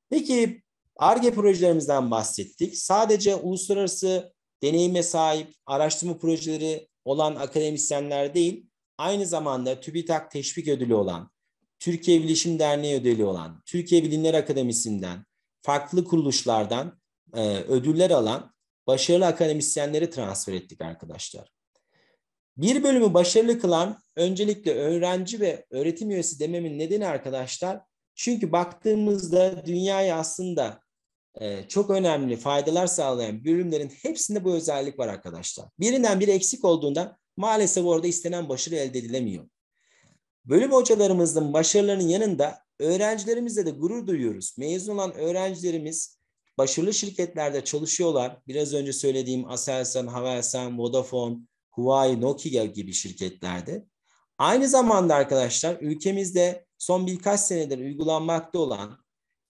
Peki ARGE projelerimizden bahsettik. Sadece uluslararası deneyime sahip araştırma projeleri olan akademisyenler değil, aynı zamanda TÜBİTAK Teşvik Ödülü olan Türkiye Bilişim Derneği ödeli olan, Türkiye Bilimler Akademisi'nden, farklı kuruluşlardan e, ödüller alan başarılı akademisyenleri transfer ettik arkadaşlar. Bir bölümü başarılı kılan öncelikle öğrenci ve öğretim üyesi dememin nedeni arkadaşlar çünkü baktığımızda dünyaya aslında e, çok önemli faydalar sağlayan bölümlerin hepsinde bu özellik var arkadaşlar. Birinden biri eksik olduğunda maalesef orada istenen başarı elde edilemiyor. Bölüm hocalarımızın başarılarının yanında öğrencilerimizle de gurur duyuyoruz. Mezun olan öğrencilerimiz başarılı şirketlerde çalışıyorlar. Biraz önce söylediğim Aselsan, Havelsan, Vodafone, Huawei, Nokia gibi şirketlerde. Aynı zamanda arkadaşlar ülkemizde son birkaç senedir uygulanmakta olan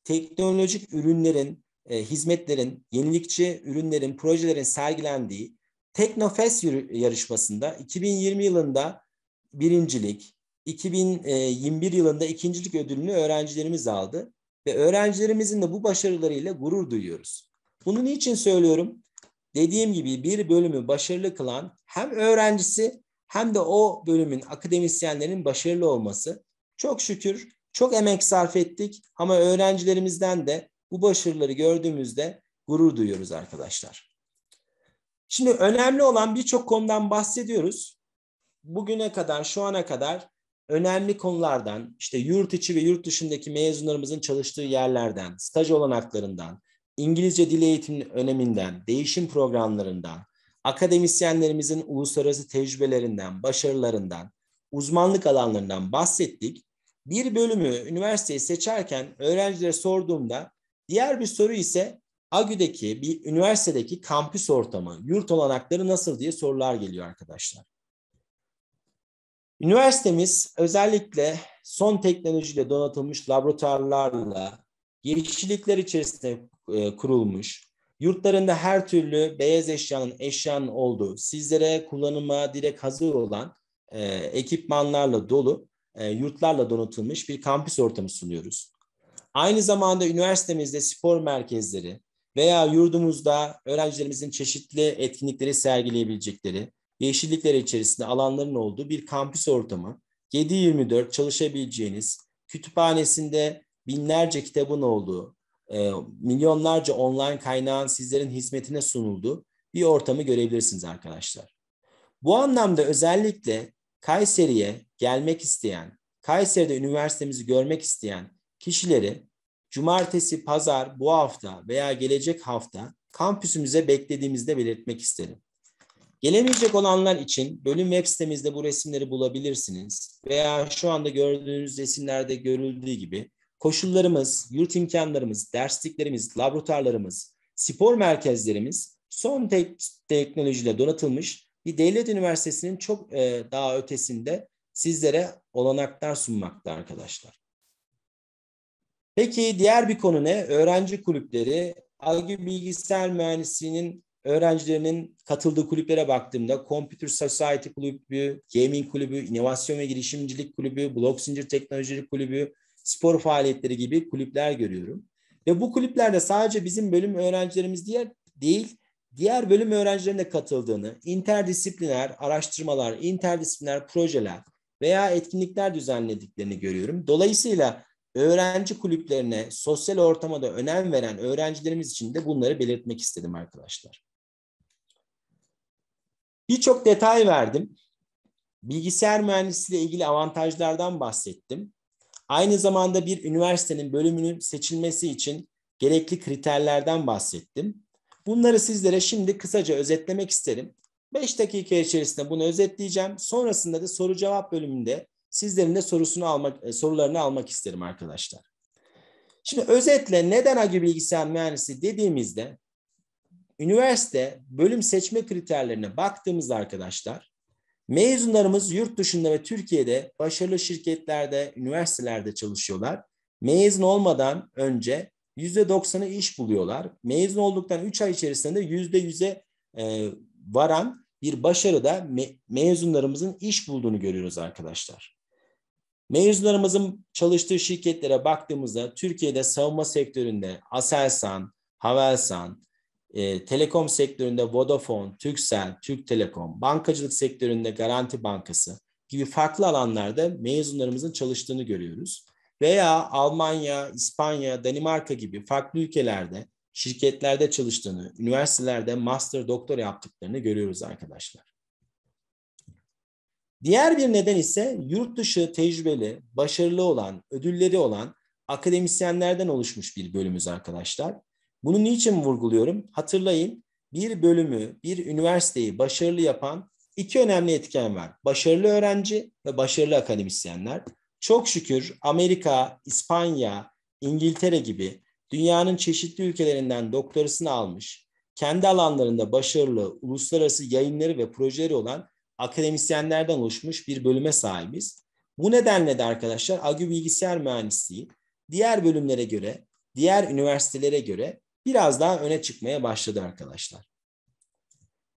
teknolojik ürünlerin, e, hizmetlerin, yenilikçi ürünlerin, projelerin sergilendiği Teknofest yarışmasında 2020 yılında birincilik, 2021 e, yılında ikincilik ödülünü öğrencilerimiz aldı ve öğrencilerimizin de bu başarılarıyla gurur duyuyoruz. Bunu niçin söylüyorum? Dediğim gibi bir bölümü başarılı kılan hem öğrencisi hem de o bölümün akademisyenlerin başarılı olması. Çok şükür çok emek sarf ettik ama öğrencilerimizden de bu başarıları gördüğümüzde gurur duyuyoruz arkadaşlar. Şimdi önemli olan birçok konudan bahsediyoruz. Bugüne kadar, şu ana kadar önemli konulardan, işte yurt içi ve yurt dışındaki mezunlarımızın çalıştığı yerlerden, staj olanaklarından, İngilizce dil eğitiminin öneminden, değişim programlarından, akademisyenlerimizin uluslararası tecrübelerinden, başarılarından, uzmanlık alanlarından bahsettik. Bir bölümü üniversiteyi seçerken öğrencilere sorduğumda diğer bir soru ise AGÜ'deki bir üniversitedeki kampüs ortamı, yurt olanakları nasıl diye sorular geliyor arkadaşlar. Üniversitemiz özellikle son teknolojiyle donatılmış laboratuvarlarla yeşillikler içerisinde e, kurulmuş, yurtlarında her türlü beyaz eşyanın eşyanın olduğu, sizlere kullanıma direkt hazır olan e, ekipmanlarla dolu, e, yurtlarla donatılmış bir kampüs ortamı sunuyoruz. Aynı zamanda üniversitemizde spor merkezleri veya yurdumuzda öğrencilerimizin çeşitli etkinlikleri sergileyebilecekleri, yeşillikler içerisinde alanların olduğu bir kampüs ortamı, 7-24 çalışabileceğiniz, kütüphanesinde binlerce kitabın olduğu, e, milyonlarca online kaynağın sizlerin hizmetine sunulduğu bir ortamı görebilirsiniz arkadaşlar. Bu anlamda özellikle Kayseri'ye gelmek isteyen, Kayseri'de üniversitemizi görmek isteyen kişileri cumartesi, pazar, bu hafta veya gelecek hafta kampüsümüze beklediğimizde belirtmek isterim. Gelemeyecek olanlar için bölüm web sitemizde bu resimleri bulabilirsiniz. Veya şu anda gördüğünüz resimlerde görüldüğü gibi koşullarımız, yurt imkanlarımız, dersliklerimiz, laboratuvarlarımız, spor merkezlerimiz son tek teknolojiyle donatılmış bir devlet üniversitesinin çok e, daha ötesinde sizlere olanaklar sunmakta arkadaşlar. Peki diğer bir konu ne? Öğrenci kulüpleri. AGÜ Bilgisayar Mühendisliği'nin öğrencilerinin katıldığı kulüplere baktığımda Computer Society kulübü, Gaming kulübü, inovasyon ve girişimcilik kulübü, blok zincir teknolojilik kulübü, spor faaliyetleri gibi kulüpler görüyorum. Ve bu kulüplerde sadece bizim bölüm öğrencilerimiz diye değil, diğer bölüm öğrencilerinin de katıldığını, interdisipliner araştırmalar, interdisipliner projeler veya etkinlikler düzenlediklerini görüyorum. Dolayısıyla öğrenci kulüplerine, sosyal ortama önem veren öğrencilerimiz için de bunları belirtmek istedim arkadaşlar. Birçok detay verdim. Bilgisayar mühendisliği ile ilgili avantajlardan bahsettim. Aynı zamanda bir üniversitenin bölümünün seçilmesi için gerekli kriterlerden bahsettim. Bunları sizlere şimdi kısaca özetlemek isterim. 5 dakika içerisinde bunu özetleyeceğim. Sonrasında da soru cevap bölümünde sizlerin de sorusunu almak, e, sorularını almak isterim arkadaşlar. Şimdi özetle neden agi bilgisayar mühendisi dediğimizde üniversite bölüm seçme kriterlerine baktığımızda arkadaşlar mezunlarımız yurt dışında ve Türkiye'de başarılı şirketlerde, üniversitelerde çalışıyorlar. Mezun olmadan önce %90'ı iş buluyorlar. Mezun olduktan 3 ay içerisinde %100'e e, varan bir başarıda me- mezunlarımızın iş bulduğunu görüyoruz arkadaşlar. Mezunlarımızın çalıştığı şirketlere baktığımızda Türkiye'de savunma sektöründe Aselsan, Havelsan, e, telekom sektöründe Vodafone, Türkcell, Türk Telekom, bankacılık sektöründe Garanti Bankası gibi farklı alanlarda mezunlarımızın çalıştığını görüyoruz. Veya Almanya, İspanya, Danimarka gibi farklı ülkelerde şirketlerde çalıştığını, üniversitelerde master doktor yaptıklarını görüyoruz arkadaşlar. Diğer bir neden ise yurt dışı tecrübeli, başarılı olan, ödülleri olan akademisyenlerden oluşmuş bir bölümümüz arkadaşlar. Bunu niçin vurguluyorum? Hatırlayın bir bölümü, bir üniversiteyi başarılı yapan iki önemli etken var. Başarılı öğrenci ve başarılı akademisyenler. Çok şükür Amerika, İspanya, İngiltere gibi dünyanın çeşitli ülkelerinden doktorasını almış, kendi alanlarında başarılı uluslararası yayınları ve projeleri olan akademisyenlerden oluşmuş bir bölüme sahibiz. Bu nedenle de arkadaşlar Agü Bilgisayar Mühendisliği diğer bölümlere göre, diğer üniversitelere göre biraz daha öne çıkmaya başladı arkadaşlar.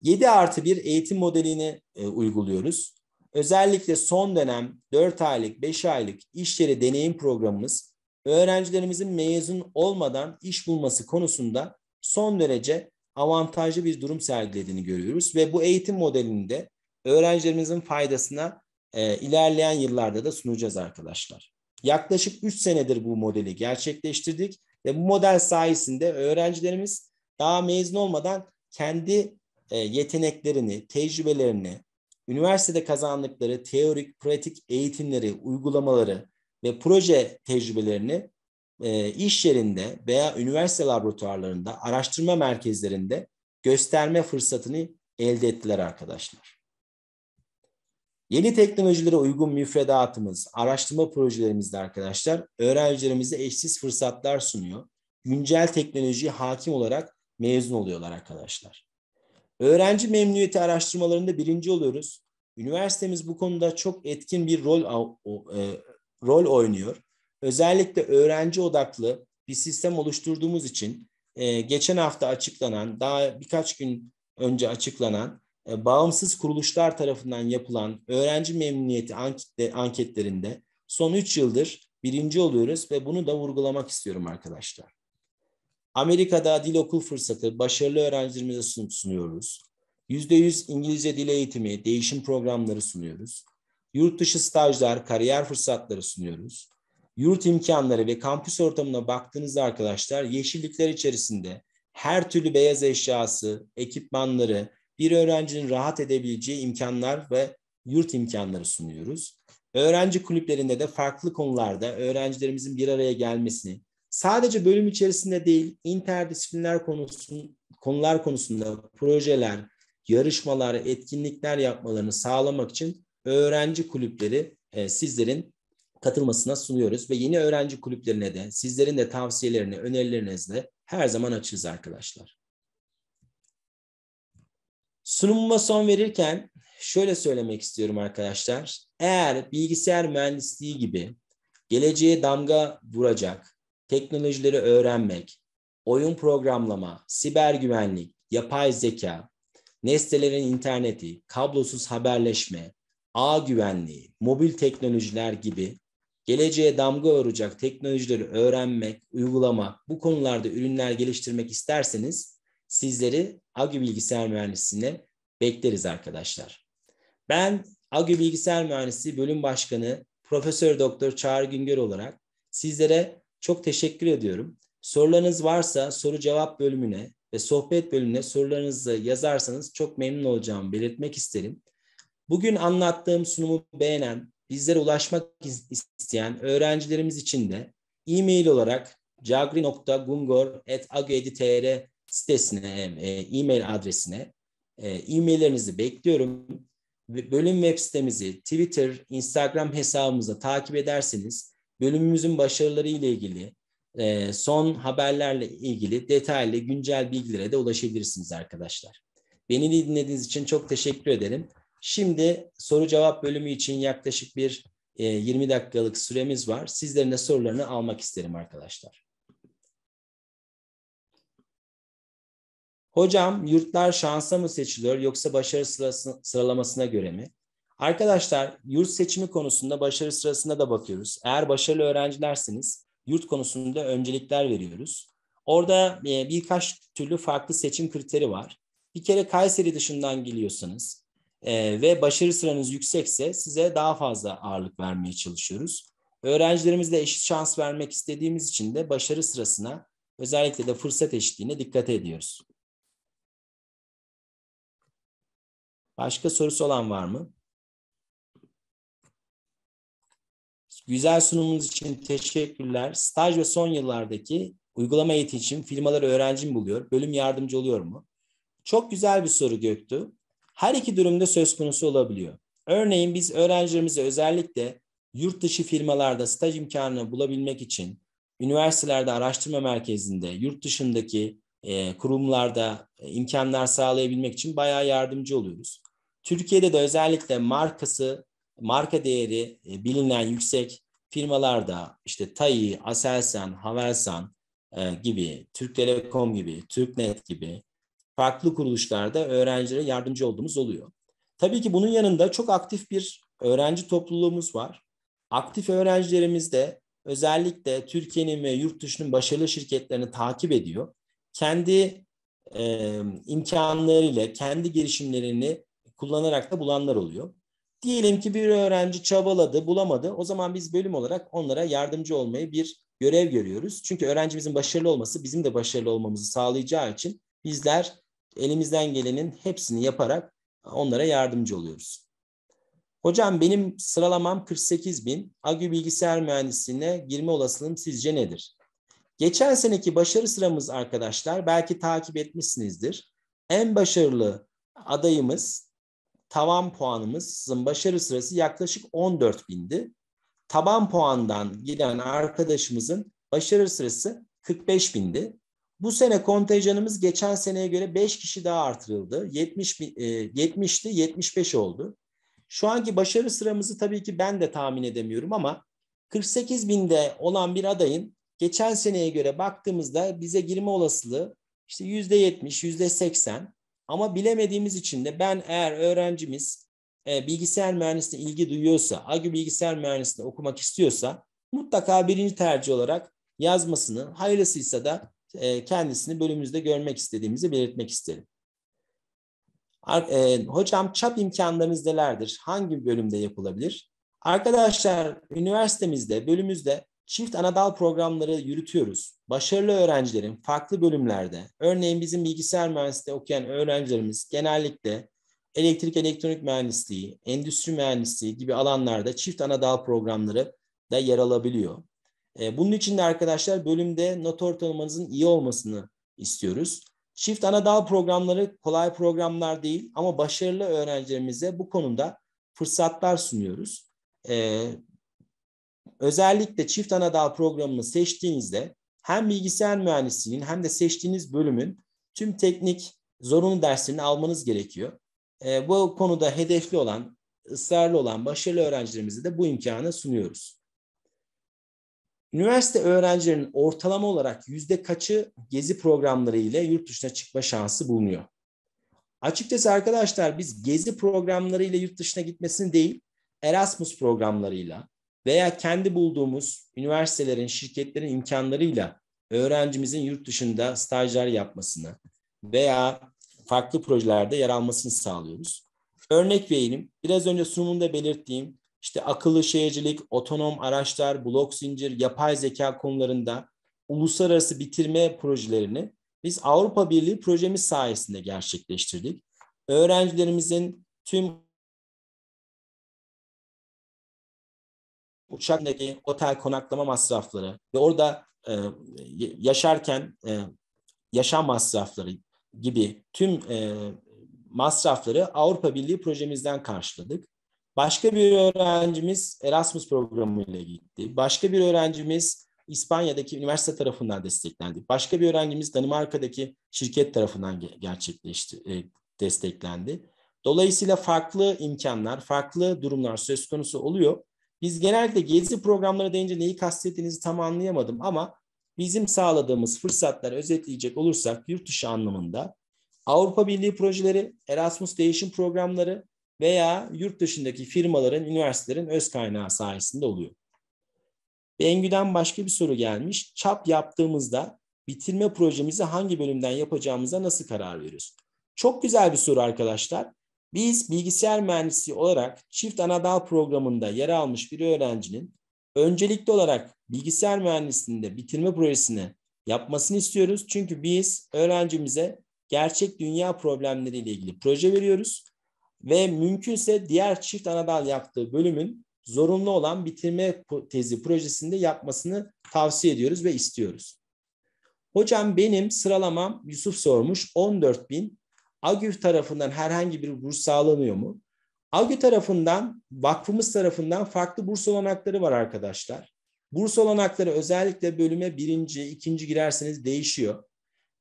7 artı 1 eğitim modelini e, uyguluyoruz. Özellikle son dönem 4 aylık, 5 aylık iş yeri deneyim programımız öğrencilerimizin mezun olmadan iş bulması konusunda son derece avantajlı bir durum sergilediğini görüyoruz ve bu eğitim modelini de öğrencilerimizin faydasına e, ilerleyen yıllarda da sunacağız arkadaşlar. Yaklaşık 3 senedir bu modeli gerçekleştirdik ve bu model sayesinde öğrencilerimiz daha mezun olmadan kendi e, yeteneklerini, tecrübelerini, üniversitede kazandıkları teorik, pratik eğitimleri, uygulamaları ve proje tecrübelerini e, iş yerinde veya üniversite laboratuvarlarında, araştırma merkezlerinde gösterme fırsatını elde ettiler arkadaşlar. Yeni teknolojilere uygun müfredatımız, araştırma projelerimizde arkadaşlar öğrencilerimize eşsiz fırsatlar sunuyor. Güncel teknolojiye hakim olarak mezun oluyorlar arkadaşlar. Öğrenci memnuniyeti araştırmalarında birinci oluyoruz. Üniversitemiz bu konuda çok etkin bir rol e, rol oynuyor. Özellikle öğrenci odaklı bir sistem oluşturduğumuz için e, geçen hafta açıklanan, daha birkaç gün önce açıklanan e, bağımsız kuruluşlar tarafından yapılan öğrenci memnuniyeti anketlerinde son 3 yıldır birinci oluyoruz ve bunu da vurgulamak istiyorum arkadaşlar. Amerika'da dil okul fırsatı başarılı öğrencilerimize sunuyoruz. %100 İngilizce dil eğitimi, değişim programları sunuyoruz. Yurt dışı stajlar, kariyer fırsatları sunuyoruz. Yurt imkanları ve kampüs ortamına baktığınızda arkadaşlar yeşillikler içerisinde her türlü beyaz eşyası, ekipmanları, bir öğrencinin rahat edebileceği imkanlar ve yurt imkanları sunuyoruz. Öğrenci kulüplerinde de farklı konularda öğrencilerimizin bir araya gelmesini, sadece bölüm içerisinde değil, interdisipliner konusun, konular konusunda projeler, yarışmalar, etkinlikler yapmalarını sağlamak için öğrenci kulüpleri e, sizlerin katılmasına sunuyoruz ve yeni öğrenci kulüplerine de sizlerin de tavsiyelerini, önerilerinizle her zaman açığız arkadaşlar. Sunumuma son verirken şöyle söylemek istiyorum arkadaşlar. Eğer bilgisayar mühendisliği gibi geleceğe damga vuracak teknolojileri öğrenmek, oyun programlama, siber güvenlik, yapay zeka, nesnelerin interneti, kablosuz haberleşme, ağ güvenliği, mobil teknolojiler gibi geleceğe damga vuracak teknolojileri öğrenmek, uygulamak, bu konularda ürünler geliştirmek isterseniz sizleri AGÜ Bilgisayar Mühendisliğine bekleriz arkadaşlar. Ben AGÜ Bilgisayar Mühendisliği Bölüm Başkanı Profesör Doktor Çağrı Güngör olarak sizlere çok teşekkür ediyorum. Sorularınız varsa soru cevap bölümüne ve sohbet bölümüne sorularınızı yazarsanız çok memnun olacağımı belirtmek isterim. Bugün anlattığım sunumu beğenen, bizlere ulaşmak isteyen öğrencilerimiz için de e-mail olarak cagri.gungor.agoedi.tr sitesine, e, e-mail adresine e, e-maillerinizi bekliyorum. Bölüm web sitemizi Twitter, Instagram hesabımıza takip ederseniz bölümümüzün başarıları ile ilgili, e, son haberlerle ilgili detaylı güncel bilgilere de ulaşabilirsiniz arkadaşlar. Beni dinlediğiniz için çok teşekkür ederim. Şimdi soru cevap bölümü için yaklaşık bir 20 dakikalık süremiz var. Sizlerin de sorularını almak isterim arkadaşlar. Hocam yurtlar şansa mı seçiliyor yoksa başarı sırası, sıralamasına göre mi? Arkadaşlar yurt seçimi konusunda başarı sırasına da bakıyoruz. Eğer başarılı öğrencilersiniz yurt konusunda öncelikler veriyoruz. Orada e, birkaç türlü farklı seçim kriteri var. Bir kere Kayseri dışından geliyorsanız e, ve başarı sıranız yüksekse size daha fazla ağırlık vermeye çalışıyoruz. Öğrencilerimizle eşit şans vermek istediğimiz için de başarı sırasına özellikle de fırsat eşitliğine dikkat ediyoruz. Başka sorusu olan var mı? Güzel sunumunuz için teşekkürler. Staj ve son yıllardaki uygulama eğitim için firmaları öğrencim buluyor? Bölüm yardımcı oluyor mu? Çok güzel bir soru Göktuğ. Her iki durumda söz konusu olabiliyor. Örneğin biz öğrencilerimize özellikle yurt dışı firmalarda staj imkanını bulabilmek için üniversitelerde araştırma merkezinde, yurt dışındaki e, kurumlarda e, imkanlar sağlayabilmek için bayağı yardımcı oluyoruz. Türkiye'de de özellikle markası, marka değeri e, bilinen yüksek firmalarda işte TAI, Aselsan, Havelsan e, gibi, Türk Telekom gibi, Türknet gibi farklı kuruluşlarda öğrencilere yardımcı olduğumuz oluyor. Tabii ki bunun yanında çok aktif bir öğrenci topluluğumuz var. Aktif öğrencilerimiz de özellikle Türkiye'nin ve yurt dışının başarılı şirketlerini takip ediyor. Kendi e, imkanlarıyla, kendi girişimlerini kullanarak da bulanlar oluyor. Diyelim ki bir öğrenci çabaladı, bulamadı. O zaman biz bölüm olarak onlara yardımcı olmayı bir görev görüyoruz. Çünkü öğrencimizin başarılı olması bizim de başarılı olmamızı sağlayacağı için bizler elimizden gelenin hepsini yaparak onlara yardımcı oluyoruz. Hocam benim sıralamam 48 bin. Agü bilgisayar mühendisliğine girme olasılığım sizce nedir? Geçen seneki başarı sıramız arkadaşlar belki takip etmişsinizdir. En başarılı adayımız tavan puanımızın başarı sırası yaklaşık 14 bindi. Taban puandan giden arkadaşımızın başarı sırası 45 bindi. Bu sene kontenjanımız geçen seneye göre 5 kişi daha artırıldı. 70 e, 70'ti 75 oldu. Şu anki başarı sıramızı tabii ki ben de tahmin edemiyorum ama 48 binde olan bir adayın geçen seneye göre baktığımızda bize girme olasılığı işte yüzde %70, yüzde %80. Ama bilemediğimiz için de ben eğer öğrencimiz e, bilgisayar mühendisliğine ilgi duyuyorsa, AGÜ bilgisayar mühendisliğini okumak istiyorsa mutlaka birinci tercih olarak yazmasını, hayırlısıysa da e, kendisini bölümümüzde görmek istediğimizi belirtmek isterim. Ar e, hocam çap imkanlarınız nelerdir? Hangi bölümde yapılabilir? Arkadaşlar üniversitemizde, bölümümüzde Çift anadal programları yürütüyoruz. Başarılı öğrencilerin farklı bölümlerde, örneğin bizim bilgisayar mühendisliği okuyan öğrencilerimiz genellikle elektrik elektronik mühendisliği, endüstri mühendisliği gibi alanlarda çift anadal programları da yer alabiliyor. E, bunun için de arkadaşlar bölümde not ortalamanızın iyi olmasını istiyoruz. Çift ana dal programları kolay programlar değil ama başarılı öğrencilerimize bu konuda fırsatlar sunuyoruz. E, özellikle çift ana dal programını seçtiğinizde hem bilgisayar mühendisliğinin hem de seçtiğiniz bölümün tüm teknik zorunlu derslerini almanız gerekiyor. E, bu konuda hedefli olan, ısrarlı olan başarılı öğrencilerimize de bu imkanı sunuyoruz. Üniversite öğrencilerinin ortalama olarak yüzde kaçı gezi programları ile yurt dışına çıkma şansı bulunuyor? Açıkçası arkadaşlar biz gezi programları ile yurt dışına gitmesini değil, Erasmus programlarıyla, veya kendi bulduğumuz üniversitelerin, şirketlerin imkanlarıyla öğrencimizin yurt dışında stajyer yapmasını veya farklı projelerde yer almasını sağlıyoruz. Örnek vereyim, biraz önce sunumunda belirttiğim işte akıllı şehircilik, otonom araçlar, blok zincir, yapay zeka konularında uluslararası bitirme projelerini biz Avrupa Birliği projemiz sayesinde gerçekleştirdik. Öğrencilerimizin tüm uçaktaki otel konaklama masrafları ve orada e, yaşarken e, yaşam masrafları gibi tüm e, masrafları Avrupa Birliği projemizden karşıladık. Başka bir öğrencimiz Erasmus programı ile gitti. Başka bir öğrencimiz İspanya'daki üniversite tarafından desteklendi. Başka bir öğrencimiz Danimarka'daki şirket tarafından gerçekleşti, e, desteklendi. Dolayısıyla farklı imkanlar, farklı durumlar söz konusu oluyor. Biz genelde gezi programları deyince neyi kastettiğinizi tam anlayamadım ama bizim sağladığımız fırsatları özetleyecek olursak yurt dışı anlamında Avrupa Birliği projeleri, Erasmus değişim programları veya yurt dışındaki firmaların, üniversitelerin öz kaynağı sayesinde oluyor. Bengü'den başka bir soru gelmiş. Çap yaptığımızda bitirme projemizi hangi bölümden yapacağımıza nasıl karar veriyoruz? Çok güzel bir soru arkadaşlar. Biz bilgisayar mühendisliği olarak çift anadal programında yer almış bir öğrencinin öncelikli olarak bilgisayar mühendisliğinde bitirme projesini yapmasını istiyoruz. Çünkü biz öğrencimize gerçek dünya problemleriyle ilgili proje veriyoruz ve mümkünse diğer çift anadal yaptığı bölümün zorunlu olan bitirme tezi projesinde yapmasını tavsiye ediyoruz ve istiyoruz. Hocam benim sıralamam Yusuf sormuş 14.000 AGÜ tarafından herhangi bir burs sağlanıyor mu? AGÜ tarafından, vakfımız tarafından farklı burs olanakları var arkadaşlar. Burs olanakları özellikle bölüme birinci, ikinci girerseniz değişiyor.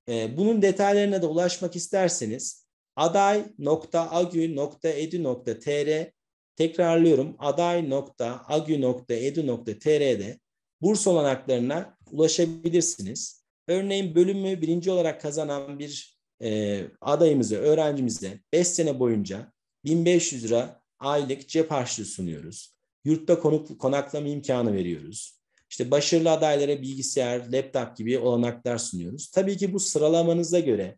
Ee, bunun detaylarına da ulaşmak isterseniz aday.agü.edu.tr tekrarlıyorum aday.agü.edu.tr'de burs olanaklarına ulaşabilirsiniz. Örneğin bölümü birinci olarak kazanan bir e, adayımıza, öğrencimize 5 sene boyunca 1500 lira aylık cep harçlığı sunuyoruz. Yurtta konuk, konaklama imkanı veriyoruz. İşte başarılı adaylara bilgisayar, laptop gibi olanaklar sunuyoruz. Tabii ki bu sıralamanıza göre,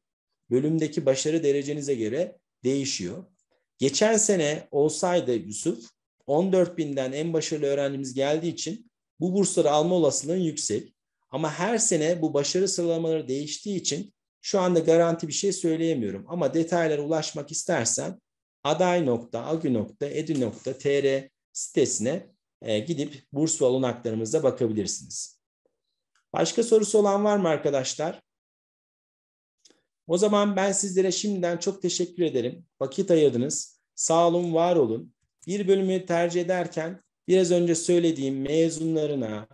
bölümdeki başarı derecenize göre değişiyor. Geçen sene olsaydı Yusuf, 14 binden en başarılı öğrencimiz geldiği için bu bursları alma olasılığın yüksek. Ama her sene bu başarı sıralamaları değiştiği için şu anda garanti bir şey söyleyemiyorum ama detaylara ulaşmak istersen aday.agü.edu.tr sitesine e, gidip burs ve olanaklarımıza bakabilirsiniz. Başka sorusu olan var mı arkadaşlar? O zaman ben sizlere şimdiden çok teşekkür ederim. Vakit ayırdınız. Sağ olun, var olun. Bir bölümü tercih ederken biraz önce söylediğim mezunlarına,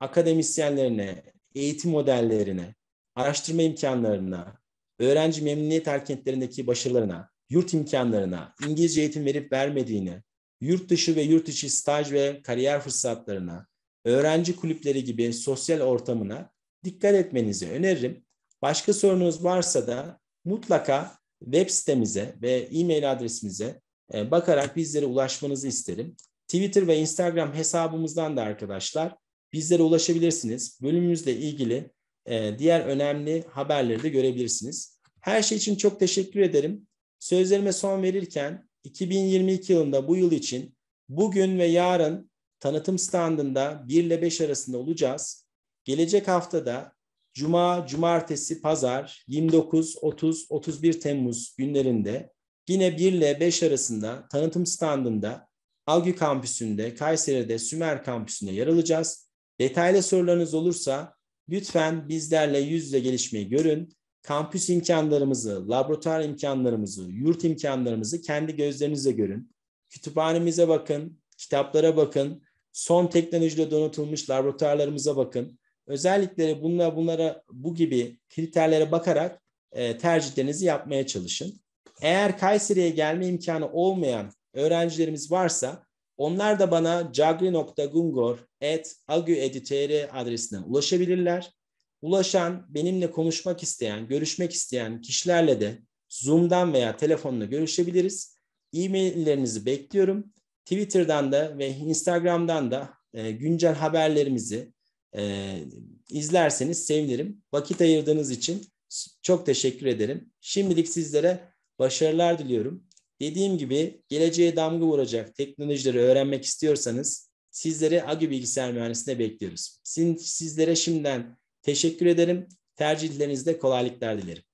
akademisyenlerine, eğitim modellerine, araştırma imkanlarına, öğrenci memnuniyet erkentlerindeki başarılarına, yurt imkanlarına, İngilizce eğitim verip vermediğini, yurt dışı ve yurt içi staj ve kariyer fırsatlarına, öğrenci kulüpleri gibi sosyal ortamına dikkat etmenizi öneririm. Başka sorunuz varsa da mutlaka web sitemize ve e-mail adresimize e, bakarak bizlere ulaşmanızı isterim. Twitter ve Instagram hesabımızdan da arkadaşlar bizlere ulaşabilirsiniz. Bölümümüzle ilgili ee, diğer önemli haberleri de görebilirsiniz. Her şey için çok teşekkür ederim. Sözlerime son verirken 2022 yılında bu yıl için bugün ve yarın tanıtım standında 1 ile 5 arasında olacağız. Gelecek haftada Cuma, Cumartesi, Pazar 29, 30, 31 Temmuz günlerinde yine 1 ile 5 arasında tanıtım standında Algü Kampüsü'nde, Kayseri'de, Sümer Kampüsü'nde yer alacağız. Detaylı sorularınız olursa Lütfen bizlerle yüz yüze gelişmeyi görün. Kampüs imkanlarımızı, laboratuvar imkanlarımızı, yurt imkanlarımızı kendi gözlerinizle görün. Kütüphanemize bakın, kitaplara bakın, son teknolojiyle donatılmış laboratuvarlarımıza bakın. özellikleri bunlar, bunlara bu gibi kriterlere bakarak e, tercihlerinizi yapmaya çalışın. Eğer Kayseri'ye gelme imkanı olmayan öğrencilerimiz varsa onlar da bana cagri.gungor.agueditr adresine ulaşabilirler. Ulaşan, benimle konuşmak isteyen, görüşmek isteyen kişilerle de Zoom'dan veya telefonla görüşebiliriz. E-maillerinizi bekliyorum. Twitter'dan da ve Instagram'dan da e, güncel haberlerimizi e, izlerseniz sevinirim. Vakit ayırdığınız için çok teşekkür ederim. Şimdilik sizlere başarılar diliyorum. Dediğim gibi geleceğe damga vuracak teknolojileri öğrenmek istiyorsanız sizleri AGÜ Bilgisayar Mühendisliği'ne bekliyoruz. Sizin, sizlere şimdiden teşekkür ederim. Tercihlerinizde kolaylıklar dilerim.